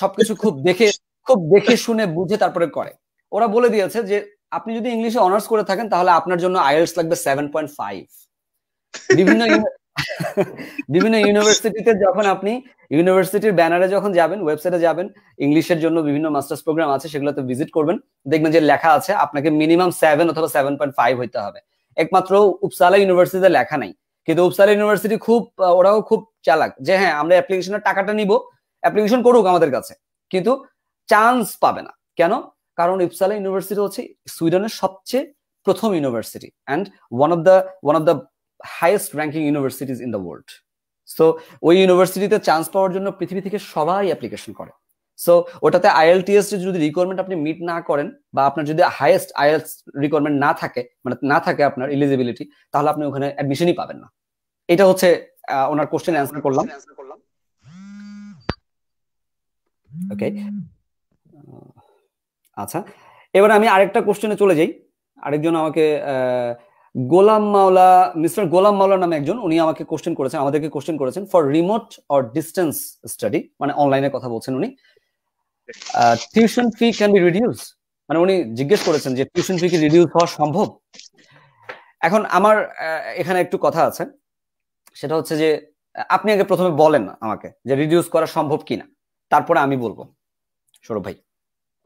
সবকিছু খুব দেখে খুব দেখে শুনে বুঝে তারপরে করে ওরা বলে দিয়েছে যে আপনি যদি ইংলিশে অনার্স করে থাকেন তাহলে আপনার জন্য আইএলস লাগবে সেভেন পয়েন্ট ফাইভ বিভিন্ন বিভিন্ন ইউনিভার্সিটিতে যখন আপনি ইউনিভার্সিটির ব্যানারে যখন যাবেন ওয়েবসাইটে যাবেন ইংলিশের জন্য বিভিন্ন মাস্টার্স প্রোগ্রাম আছে সেগুলোতে ভিজিট করবেন দেখবেন যে লেখা আছে আপনাকে মিনিমাম সেভেন অথবা সেভেন পয়েন্ট ফাইভ হইতে হবে একমাত্র উপসালা ইউনিভার্সিটিতে লেখা নাই কিন্তু উপসালা ইউনিভার্সিটি খুব ওরাও খুব চালাক যে হ্যাঁ আমরা অ্যাপ্লিকেশনের টাকাটা নিব অ্যাপ্লিকেশন করুক আমাদের কাছে কিন্তু চান্স পাবে না কেন কারণ ইপসালা ইউনিভার্সিটি হচ্ছে সুইডেনের সবচেয়ে প্রথম university and one of the one of the highest ranking universities in the world so ওই ইউনিভার্সিটিতে চান্স পাওয়ার জন্য পৃথিবী থেকে সবাই অ্যাপ্লিকেশন করে সো ওটাতে আইএলটিএস যদি রিকোয়ারমেন্ট আপনি মিট না করেন বা আপনার যদি হাইয়েস্ট আইএলস রিকোয়ারমেন্ট না থাকে মানে না থাকে আপনার এলিজিবিলিটি তাহলে আপনি ওখানে অ্যাডমিশনই পাবেন না এটা হচ্ছে ওনার কোশ্চেন অ্যান্সার করলাম ওকে আচ্ছা এবার আমি আরেকটা কোশ্চেনে চলে যাই আরেকজন আমাকে গোলাম মাওলা মিস্টার গোলাম মাওলা নামে একজন উনি আমাকে কোশ্চেন করেছেন আমাদেরকে কোশ্চেন করেছেন for remote or distance study মানে অনলাইনে কথা বলছেন উনি tuition fee can be reduce মানে উনি জিজ্ঞেস করেছেন যে টিউশন ফি কি রিডিউস হওয়া সম্ভব এখন আমার এখানে একটু কথা আছে সেটা হচ্ছে যে আপনি আগে প্রথমে বলেন আমাকে যে রিডিউস করা সম্ভব কিনা তারপরে আমি বলবো সৌরভ ভাই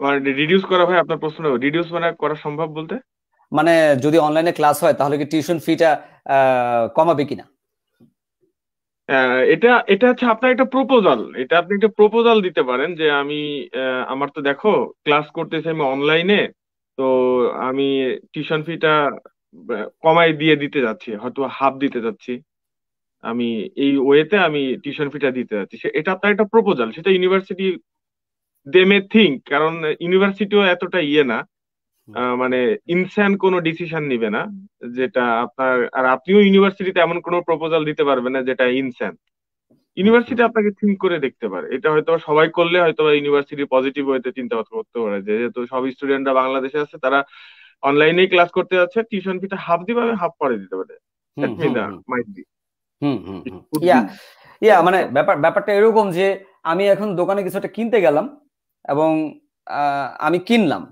মানে রিডিউস করা হয় আপনার প্রশ্ন রিডিউস মানে করা সম্ভব বলতে মানে যদি অনলাইনে ক্লাস হয় তাহলে কি টিউশন ফিটা কমাবে কিনা এটা এটা হচ্ছে আপনার একটা প্রপোজাল এটা আপনি একটা প্রপোজাল দিতে পারেন যে আমি আমার তো দেখো ক্লাস করতেছি আমি অনলাইনে তো আমি টিউশন ফিটা কমাই দিয়ে দিতে যাচ্ছি হয়তো হাফ দিতে যাচ্ছি আমি এই ওয়েতে আমি টিউশন ফিটা দিতে যাচ্ছি এটা আপনার একটা প্রপোজাল সেটা ইউনিভার্সিটি দে মে থিঙ্ক কারণ ইউনিভার্সিটিও এতটা ইয়ে না মানে ইনসান কোনো ডিসিশন নিবে না যেটা আপনার আর আপনিও ইউনিভার্সিটিতে এমন কোনো প্রপোজাল দিতে পারবেন না যেটা ইনসান ইউনিভার্সিটি আপনাকে থিঙ্ক করে দেখতে পারে এটা হয়তো সবাই করলে হয়তো ইউনিভার্সিটি পজিটিভ হইতে চিন্তা করতে পারে যেহেতু সব স্টুডেন্টরা বাংলাদেশে আছে তারা অনলাইনে ক্লাস করতে যাচ্ছে টিউশন ফিটা হাফ দিবে হাফ পরে দিতে পারে মাইট বি ইয়া মানে ব্যাপার ব্যাপারটা এরকম যে আমি এখন দোকানে কিছু একটা কিনতে গেলাম এবং আমি কিনলাম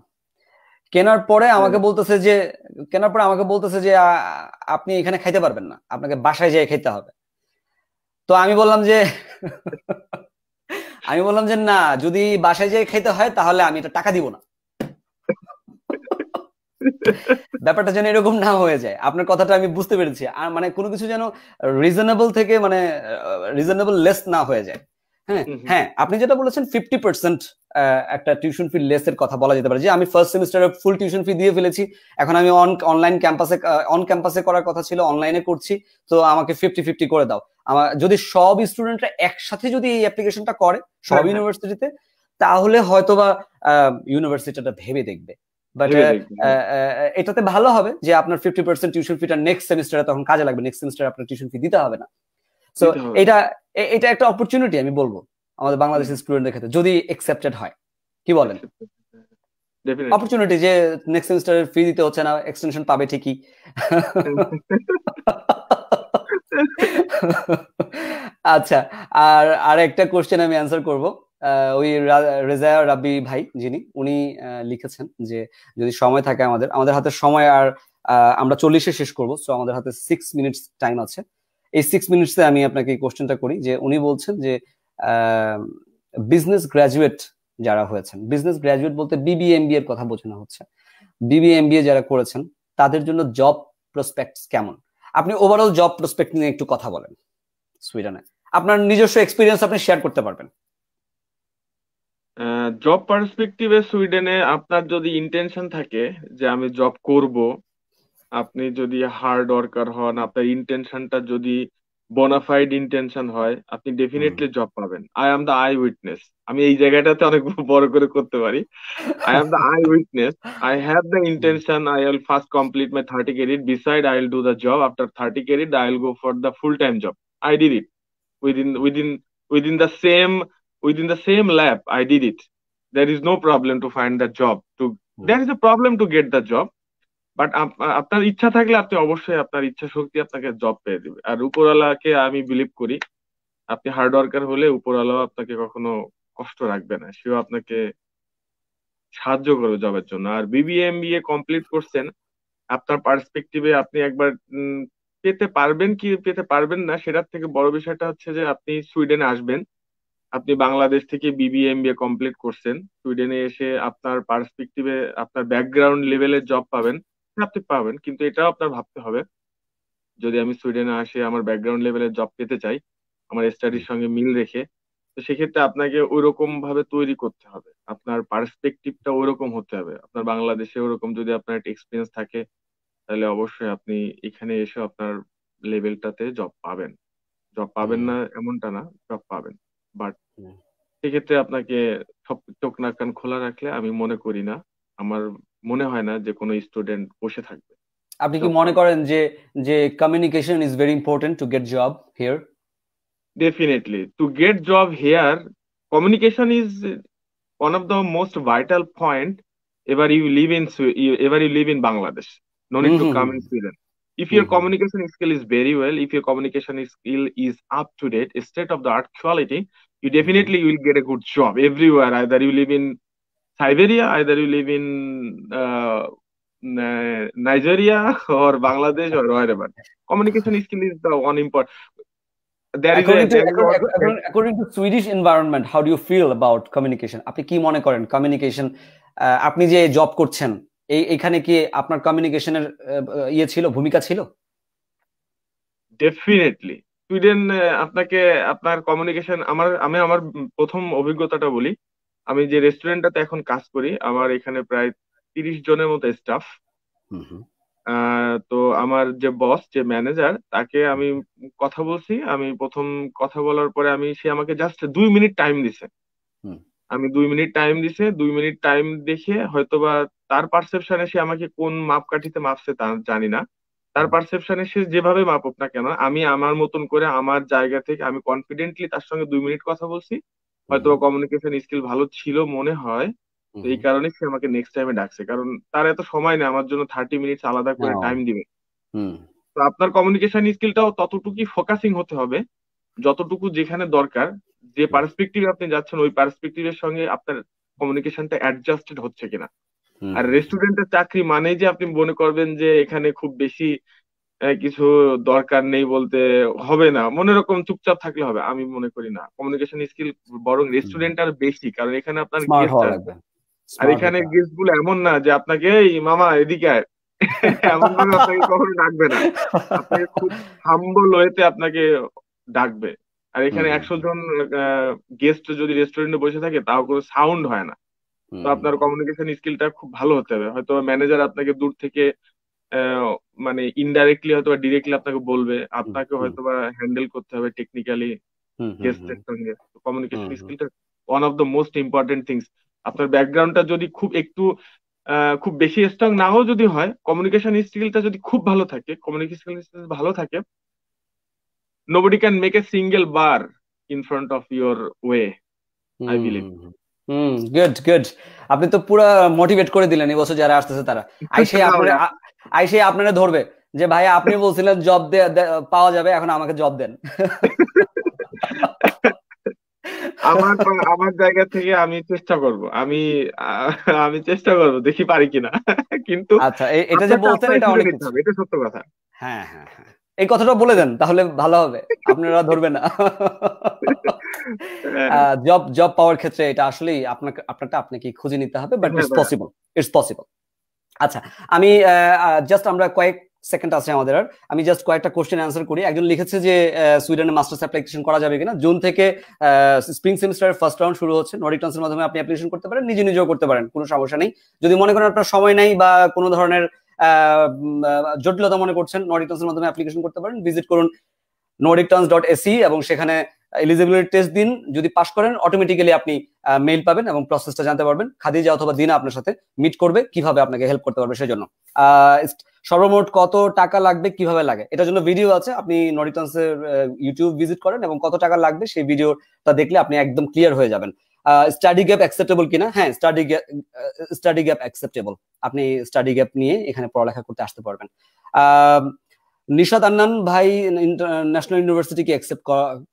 কেনার পরে আমাকে বলতেছে যে কেনার পরে আমাকে বলতেছে যে আপনি এখানে খাইতে পারবেন না আপনাকে বাসায় যেয়ে খেতে হবে তো আমি বললাম যে আমি বললাম যে না যদি বাসায় যেয়ে খেতে হয় তাহলে আমি এটা টাকা দিব না ব্যাপারটা যেন এরকম না হয়ে যায় আপনার কথাটা আমি বুঝতে পেরেছি আর মানে কোনো কিছু যেন রিজনেবল থেকে মানে রিজনেবল লেস না হয়ে যায় হ্যাঁ হ্যাঁ আপনি যেটা বলেছেন ফিফটি পার্সেন্ট একটা টিউশন ফি লেস এর কথা বলা যেতে পারে যে আমি ফার্স্ট সেমিস্টারে ফুল টিউশন ফি দিয়ে ফেলেছি এখন আমি অন অনলাইন ক্যাম্পাসে অন ক্যাম্পাসে করার কথা ছিল অনলাইনে করছি তো আমাকে ফিফটি ফিফটি করে দাও আমার যদি সব স্টুডেন্টরা একসাথে যদি এই অ্যাপ্লিকেশনটা করে সব ইউনিভার্সিটিতে হ্যাঁ, হ্যাঁ। তাহলে হয়তোবা ইউনিভার্সিটিটা ভেবে দেখবে বাট হ্যাঁ। এটাতে ভালো হবে যে আপনার ফিফটি পার্সেন্ট টিউশন ফিটা নেক্সট সেমিস্টারে তখন কাজে লাগবে নেক্সট সেমিস্টারে আপনার টিউশন ফি দিতে হবে না সো এটা এটা একটা অপরচুনিটি আমি বলবো আমাদের বাংলাদেশের স্টুডেন্টদের ক্ষেত্রে যদি অ্যাকসেপ্টেড হয় কি বলেন অপরচুনিটি যে নেক্সট সেমিস্টারের ফি দিতে হচ্ছে না এক্সটেনশন পাবে ঠিকই আচ্ছা আর আর একটা কোশ্চেন আমি অ্যান্সার করব ওই রেজা রাব্বি ভাই যিনি উনি লিখেছেন যে যদি সময় থাকে আমাদের আমাদের হাতে সময় আর আমরা চল্লিশে শেষ করবো সো আমাদের হাতে সিক্স মিনিটস টাইম আছে এই সিক্স মিনিটসে আমি আপনাকে এই কোশ্চেনটা করি যে উনি বলছেন যে বিজনেস গ্র্যাজুয়েট যারা হয়েছেন বিজনেস গ্র্যাজুয়েট বলতে বিবিএমবি এর কথা বোঝানো হচ্ছে বিবিএমবিএ যারা করেছেন তাদের জন্য জব প্রসপেক্ট কেমন আপনি ওভারঅল জব প্রসপেক্ট নিয়ে একটু কথা বলেন সুইডেনে আপনার নিজস্ব এক্সপিরিয়েন্স আপনি শেয়ার করতে পারবেন জব পার্সপেক্টিভে সুইডেনে আপনার যদি ইন্টেনশন থাকে যে আমি জব করব আপনি যদি হার্ড ওয়ার্কার হন আপনার ইন্টেনশনটা যদি বোনাফাইড ইন্টেনশন হয় আপনি ডেফিনেটলি জব পাবেন I am the eye witness আমি এই জায়গাটাতে অনেক বড় করে করতে পারি I am the eye witness I have the intention I will first complete my thirty credit beside I will do the job after thirty credit I will go for the full time job I did it within within within the same within the same lab I did it there is no problem to find the job to there is a problem to get the job but আপনার ইচ্ছা থাকলে আপনি অবশ্যই আপনার ইচ্ছা শক্তি আপনাকে job পেয়ে দিবে আর উপরওয়ালাকে আমি বিলিভ করি আপনি হার্ড ওয়ার্কার হলে উপরওয়ালাও আপনাকে কখনো কষ্ট রাখবে না সেও আপনাকে সাহায্য করবে জবের জন্য আর বিবিএম বিএ কমপ্লিট করছেন আপনার পার্সপেক্টিভে আপনি একবার পেতে পারবেন কি পেতে পারবেন না সেটার থেকে বড় বিষয়টা হচ্ছে যে আপনি সুইডেনে আসবেন আপনি বাংলাদেশ থেকে বিবিএম বিএ কমপ্লিট করছেন সুইডেনে এসে আপনার পার্সপেক্টিভে আপনার ব্যাকগ্রাউন্ড লেভেলের জব পাবেন আপনি পাবেন কিন্তু এটাও আপনার ভাবতে হবে যদি আমি সুইডেনে আসি আমার ব্যাকগ্রাউন্ড লেভেলে জব পেতে চাই আমার স্টাডির সঙ্গে মিল রেখে তো সেক্ষেত্রে আপনাকে ওইরকম ভাবে তৈরি করতে হবে আপনার পার্সপেক্টিভটা ওরকম হতে হবে আপনার বাংলাদেশে ওরকম যদি আপনার একটা এক্সপিরিয়েন্স থাকে তাহলে অবশ্যই আপনি এখানে এসে আপনার লেভেলটাতে জব পাবেন জব পাবেন না এমনটা না জব পাবেন বাট সেক্ষেত্রে আপনাকে সব চোখ নাক কান খোলা রাখলে আমি মনে করি না আমার মনে হয় না যে কোনো স্টুডেন্ট বসে থাকবে আপনি কি মনে করেন যে যে communication is very important to get job here definitely to get job here communication is one of the most vital point either you live in either you live in Bangladesh no need to come in Sweden if your mm-hmm. communication skill is very well if your communication skill is up to date state of the art quality you definitely will get a good job everywhere either you live in Siberia either you live in Nigeria or Bangladesh or our communication skill is the one important to Swedish environment how do you feel about communication আপনি কি মনে করেন communication আপনি যে job করছেন এই এখানে কি আপনার কমিউনিকেশনের ইয়ে ছিল ভূমিকা ছিল ডেফিনেটলি সুইডেন আপনাকে আপনার কমিউনিকেশন আমার আমি আমার প্রথম অভিজ্ঞতাটা বলি আমি যে রেস্টুরেন্টটাতে এখন কাজ করি আমার এখানে প্রায় তিরিশ জনের মতো স্টাফ তো আমার যে বস যে ম্যানেজার তাকে আমি কথা বলছি আমি প্রথম কথা বলার পরে আমি সে আমাকে জাস্ট দুই মিনিট টাইম দিছে আমি দুই মিনিট টাইম দিছে দুই মিনিট টাইম দেখে হয়তোবা তার পারসেপশনে সে আমাকে কোন মাপকাঠিতে মাপছে তা জানি না তার পারসেপশনে সে যেভাবে মাপুক না কেন আমি আমার মতন করে আমার জায়গা থেকে আমি কনফিডেন্টলি তার সঙ্গে দুই মিনিট কথা বলছি হয়তো কমিউনিকেশন স্কিল ভালো ছিল মনে হয় এই কারণে সে আমাকে নেক্সট টাইমে ডাকছে কারণ তার এত সময় নেই আমার জন্য থার্টি মিনিটস আলাদা করে টাইম হ্যাঁ। দিবে তো আপনার কমিউনিকেশন স্কিলটাও ততটুকুই ফোকাসিং হতে হবে যতটুকু যেখানে দরকার যে পার্সপেক্টিভ আপনি যাচ্ছেন ওই এর সঙ্গে আপনার কমিউনিকেশনটা অ্যাডজাস্টেড হচ্ছে কিনা আর রেস্টুরেন্টের চাকরি মানে যে আপনি মনে করবেন যে এখানে খুব বেশি কিছু দরকার নেই বলতে হবে না মনে রকম চুপচাপ থাকলে হবে আমি মনে করি না কমিউনিকেশন স্কিল বরং রেস্টুরেন্ট আর বেশি কারণ এখানে আপনার গেস্ট আর এখানে গেস্ট গুলো এমন না যে আপনাকে এই মামা এদিকে আয় এমন ভাবে আপনাকে কখনো ডাকবে না আপনাকে খুব হাম্বল ওয়েতে আপনাকে ডাকবে আর এখানে একশো জন গেস্ট যদি রেস্টুরেন্টে বসে থাকে তাও কোনো সাউন্ড হয় না তো আপনার কমিউনিকেশন স্কিলটা খুব ভালো হতে হবে হয়তো ম্যানেজার আপনাকে দূর থেকে মানে ইনডাইরেক্টলি হয়তো ডিরেক্টলি আপনাকে বলবে আপনাকে হয়তো বা হ্যান্ডেল করতে হবে টেকনিক্যালি গেস্টের সঙ্গে কমিউনিকেশন স্কিলটা one of the most important things আপনার ব্যাকগ্রাউন্ডটা যদি খুব একটু খুব বেশি স্ট্রং নাও যদি হয় কমিউনিকেশন স্কিলটা যদি খুব ভালো থাকে কমিউনিকেশন স্কিল ভালো থাকে nobody can make a single bar in front of your way I believe hmm good good আপনি তো পুরো মোটিভেট করে দিলেন এই বছর যারা আসতেছে তারা আইসে আপনারা আইসে আপনারা ধরবে যে ভাই আপনি বলছিলেন জব পাওয়া যাবে এখন আমাকে জব দেন আমার আমার জায়গা থেকে আমি চেষ্টা করব আমি আমি চেষ্টা করব দেখি পারি কিনা কিন্তু আচ্ছা এটা যে বলতেন এটা অনেক এটা সত্য কথা হ্যাঁ হ্যাঁ, হ্যাঁ। এই কথাটা বলে দেন তাহলে ভালো হবে আপনারা ধরবে না জব হ্যাঁ। জব পাওয়ার ক্ষেত্রে এটা আসলেই আপনাকে আপনারটা আপনাকে খুঁজে নিতে হবে but it's possible it's possible আচ্ছা আমি জাস্ট আমরা কয়েক সেকেন্ড আছে আমাদের আর আমি জাস্ট কয়েকটা কোশ্চেন অ্যান্সার করি একজন লিখেছে যে সুইডেনে মাস্টার্স অ্যাপ্লিকেশন করা যাবে কিনা জুন থেকে স্প্রিং সেমিস্টারের ফার্স্ট রাউন্ড শুরু হচ্ছে নরিক ট্রান্সের মাধ্যমে আপনি অ্যাপ্লিকেশন করতে পারেন নিজে নিজেও করতে পারেন কোনো সমস্যা নেই যদি মনে করেন আপনার সময় নাই বা কোনো ধরনের জটিলতা মনে করছেন নর্ডিক এর মাধ্যমে অ্যাপ্লিকেশন করতে পারেন ভিজিট করুন নর্ডিক টার্মস ডট এসি এবং সেখানে এলিজিবিলিটি টেস্ট দিন যদি পাশ করেন অটোমেটিক্যালি আপনি মেইল পাবেন এবং প্রসেসটা জানতে পারবেন খাদিজা অথবা দিন আপনার সাথে মিট করবে কিভাবে আপনাকে হেল্প করতে পারবে সেই জন্য সর্বমোট কত টাকা লাগবে কিভাবে লাগে এটার জন্য ভিডিও আছে আপনি এর ইউটিউব ভিজিট করেন এবং কত টাকা লাগবে সেই ভিডিওটা দেখলে আপনি একদম ক্লিয়ার হয়ে যাবেন স্টাডি গ্যাপ অ্যাকসেপ্টেবল কিনা হ্যাঁ study gap study gap acceptable আপনি স্টাডি গ্যাপ নিয়ে এখানে পড়ালেখা করতে আসতে পারবেন নিশাদ আন্নান ভাই ন্যাশনাল ইউনিভার্সিটি কি অ্যাকসেপ্ট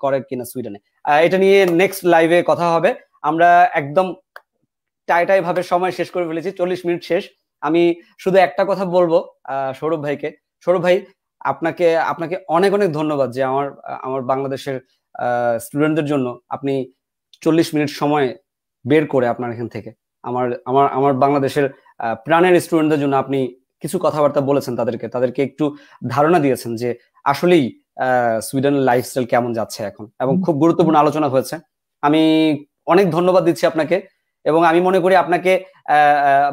করে কিনা সুইডেনে এটা নিয়ে নেক্সট লাইভে কথা হবে আমরা একদম টাইটাই ভাবে সময় শেষ করে ফেলেছি চল্লিশ মিনিট শেষ আমি শুধু একটা কথা বলবো সৌরভ ভাইকে সৌরভ ভাই আপনাকে আপনাকে অনেক অনেক ধন্যবাদ যে আমার আমার বাংলাদেশের স্টুডেন্টদের জন্য আপনি চল্লিশ মিনিট সময় বের করে আপনার এখান থেকে আমার আমার আমার বাংলাদেশের প্রাণের স্টুডেন্টদের জন্য আপনি কিছু কথাবার্তা বলেছেন তাদেরকে তাদেরকে একটু ধারণা দিয়েছেন যে আসলেই সুইডেনের লাইফস্টাইল কেমন যাচ্ছে এখন এবং খুব গুরুত্বপূর্ণ আলোচনা হয়েছে আমি অনেক ধন্যবাদ দিচ্ছি আপনাকে এবং আমি মনে করি আপনাকে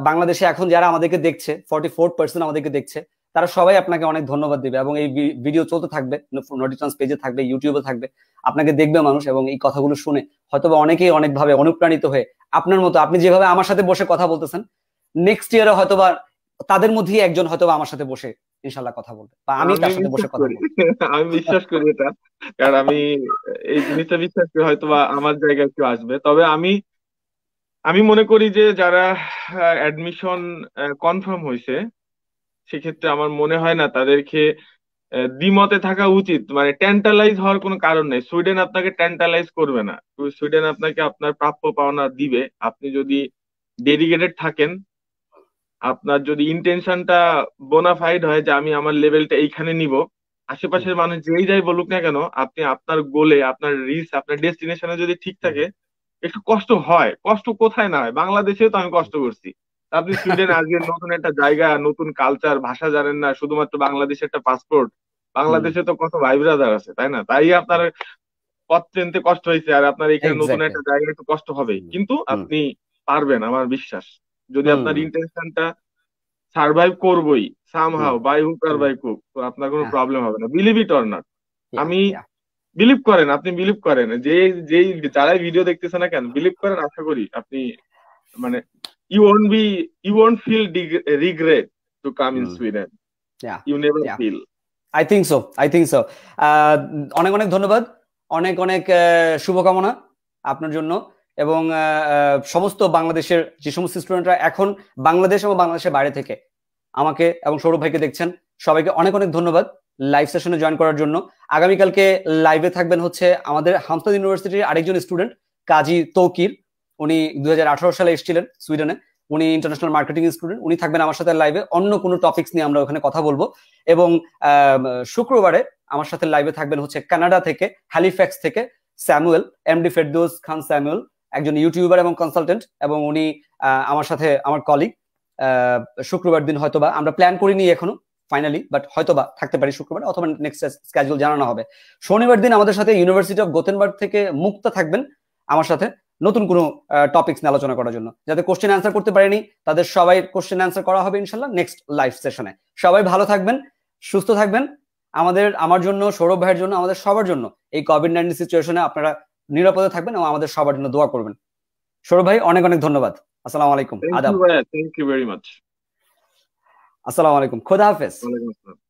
বাংলাদেশে এখন যারা আমাদেরকে দেখছে ফর্টি ফোর পার্সেন্ট আমাদেরকে দেখছে তারা সবাই আপনাকে অনেক ধন্যবাদ দিবে এবং এই ভিডিও চলতে থাকবে নোটিফিকেশন পেজে থাকবে ইউটিউবে থাকবে আপনাকে দেখবে মানুষ এবং এই কথাগুলো শুনে হয়তোবা অনেকেই অনেকভাবে অনুপ্রাণিত হয়ে আপনার মতো আপনি যেভাবে আমার সাথে বসে কথা বলতেছেন নেক্সট ইয়ারে হয়তোবা তাদের মধ্যেই একজন হয়তোবা আমার সাথে বসে ইনশাল্লাহ কথা বলবে বা আমি তার সাথে বসে কথা বলবো আমি বিশ্বাস করি এটা কারণ আমি এই জিনিসটা বিশ্বাস করি হয়তোবা আমার জায়গায় কেউ আসবে তবে আমি আমি মনে করি যে যারা অ্যাডমিশন কনফার্ম হয়েছে সেক্ষেত্রে আমার মনে হয় না তাদেরকে দ্বিমতে থাকা উচিত মানে ট্যান্টালাইজ হওয়ার কোনো কারণ নেই সুইডেন আপনাকে ট্যান্টালাইজ করবে না সুইডেন আপনাকে আপনার প্রাপ্য পাওনা দিবে আপনি যদি ডেডিকেটেড থাকেন আপনার যদি ইন্টেনশনটা বোনাফাইড হয় যে আমি আমার লেভেলটা এইখানে নিব আশেপাশের মানুষ যেই যাই বলুক না কেন আপনি আপনার গোলে আপনার রিস্ক আপনার ডেস্টিনেশনে যদি ঠিক থাকে একটু কষ্ট হয় কষ্ট কোথায় না হয় বাংলাদেশেও তো আমি কষ্ট করছি আপনি সুইডেন আজকে নতুন একটা জায়গা নতুন কালচার ভাষা জানেন না শুধুমাত্র বাংলাদেশে একটা পাসপোর্ট বাংলাদেশে তো কত ভাই ব্রাদার আছে তাই না তাই আপনার পথ চিনতে কষ্ট হয়েছে আর আপনার এখানে নতুন একটা জায়গায় একটু কষ্ট হবে কিন্তু আপনি পারবেন আমার বিশ্বাস যদি আপনার ইন্টেনশনটা সার্ভাইভ করবই somehow by hook or by কুক তো আপনার কোনো প্রবলেম হবে না বিলিভ ইট অর নট আমি বিলিভ করেন আপনি বিলিভ করেন যে যেই যারাই ভিডিও দেখতেছে না কেন বিলিভ করেন আশা করি আপনি মানে you won't be you won't feel dig- regret to come mm. in hmm. Sweden. Yeah, you never yeah. feel. I think so. I think so. Uh, অনেক অনেক ধন্যবাদ অনেক অনেক uh, শুভকামনা আপনার জন্য এবং uh, সমস্ত বাংলাদেশের যে সমস্ত স্টুডেন্টরা এখন বাংলাদেশ এবং বাংলাদেশের বাইরে থেকে আমাকে এবং সৌরভ ভাইকে দেখছেন সবাইকে অনেক অনেক ধন্যবাদ লাইভ সেশনে জয়েন করার জন্য আগামীকালকে লাইভে থাকবেন হচ্ছে আমাদের হামসাদ ইউনিভার্সিটির আরেকজন স্টুডেন্ট কাজী তৌকির উনি দু সালে এসেছিলেন সুইডেনে উনি ইন্টারন্যাশনাল মার্কেটিং স্টুডেন্ট উনি থাকবেন আমার সাথে লাইভে অন্য কোনো টপিক্স নিয়ে আমরা ওখানে কথা বলবো এবং শুক্রবারে আমার সাথে লাইভে থাকবেন হচ্ছে কানাডা থেকে হ্যালিফ্যাক্স থেকে Samuel MD Ferdous Khan Samuel একজন ইউটিউবার এবং কনসালটেন্ট এবং উনি আমার সাথে আমার কলিগ শুক্রবার দিন হয়তোবা আমরা প্ল্যান করিনি এখনো ফাইনালি বাট হয়তোবা থাকতে পারি শুক্রবার অথবা নেক্সট স্ক্যাজুয়াল জানানো হবে শনিবার দিন আমাদের সাথে ইউনিভার্সিটি অফ গোতেনবার্গ থেকে মুক্ত থাকবেন আমার সাথে নতুন কোনো টপিকস নিয়ে আলোচনা করার জন্য যাতে কোশ্চেন অ্যান্সার করতে পারেনি তাদের সবাই কোশ্চেন অ্যান্সার করা হবে ইনশাল্লাহ নেক্সট লাইভ সেশনে সবাই ভালো থাকবেন সুস্থ থাকবেন আমাদের আমার জন্য সৌরভ ভাইয়ের জন্য আমাদের সবার জন্য এই কোভিড নাইন্টিন সিচুয়েশনে আপনারা নিরাপদে থাকবেন এবং আমাদের সবার জন্য দোয়া করবেন সৌরভ ভাই অনেক অনেক ধন্যবাদ আসসালাম আলাইকুম আদাব থ্যাংক ইউ ভেরি মাচ আসসালামু আলাইকুম খোদা হাফেজ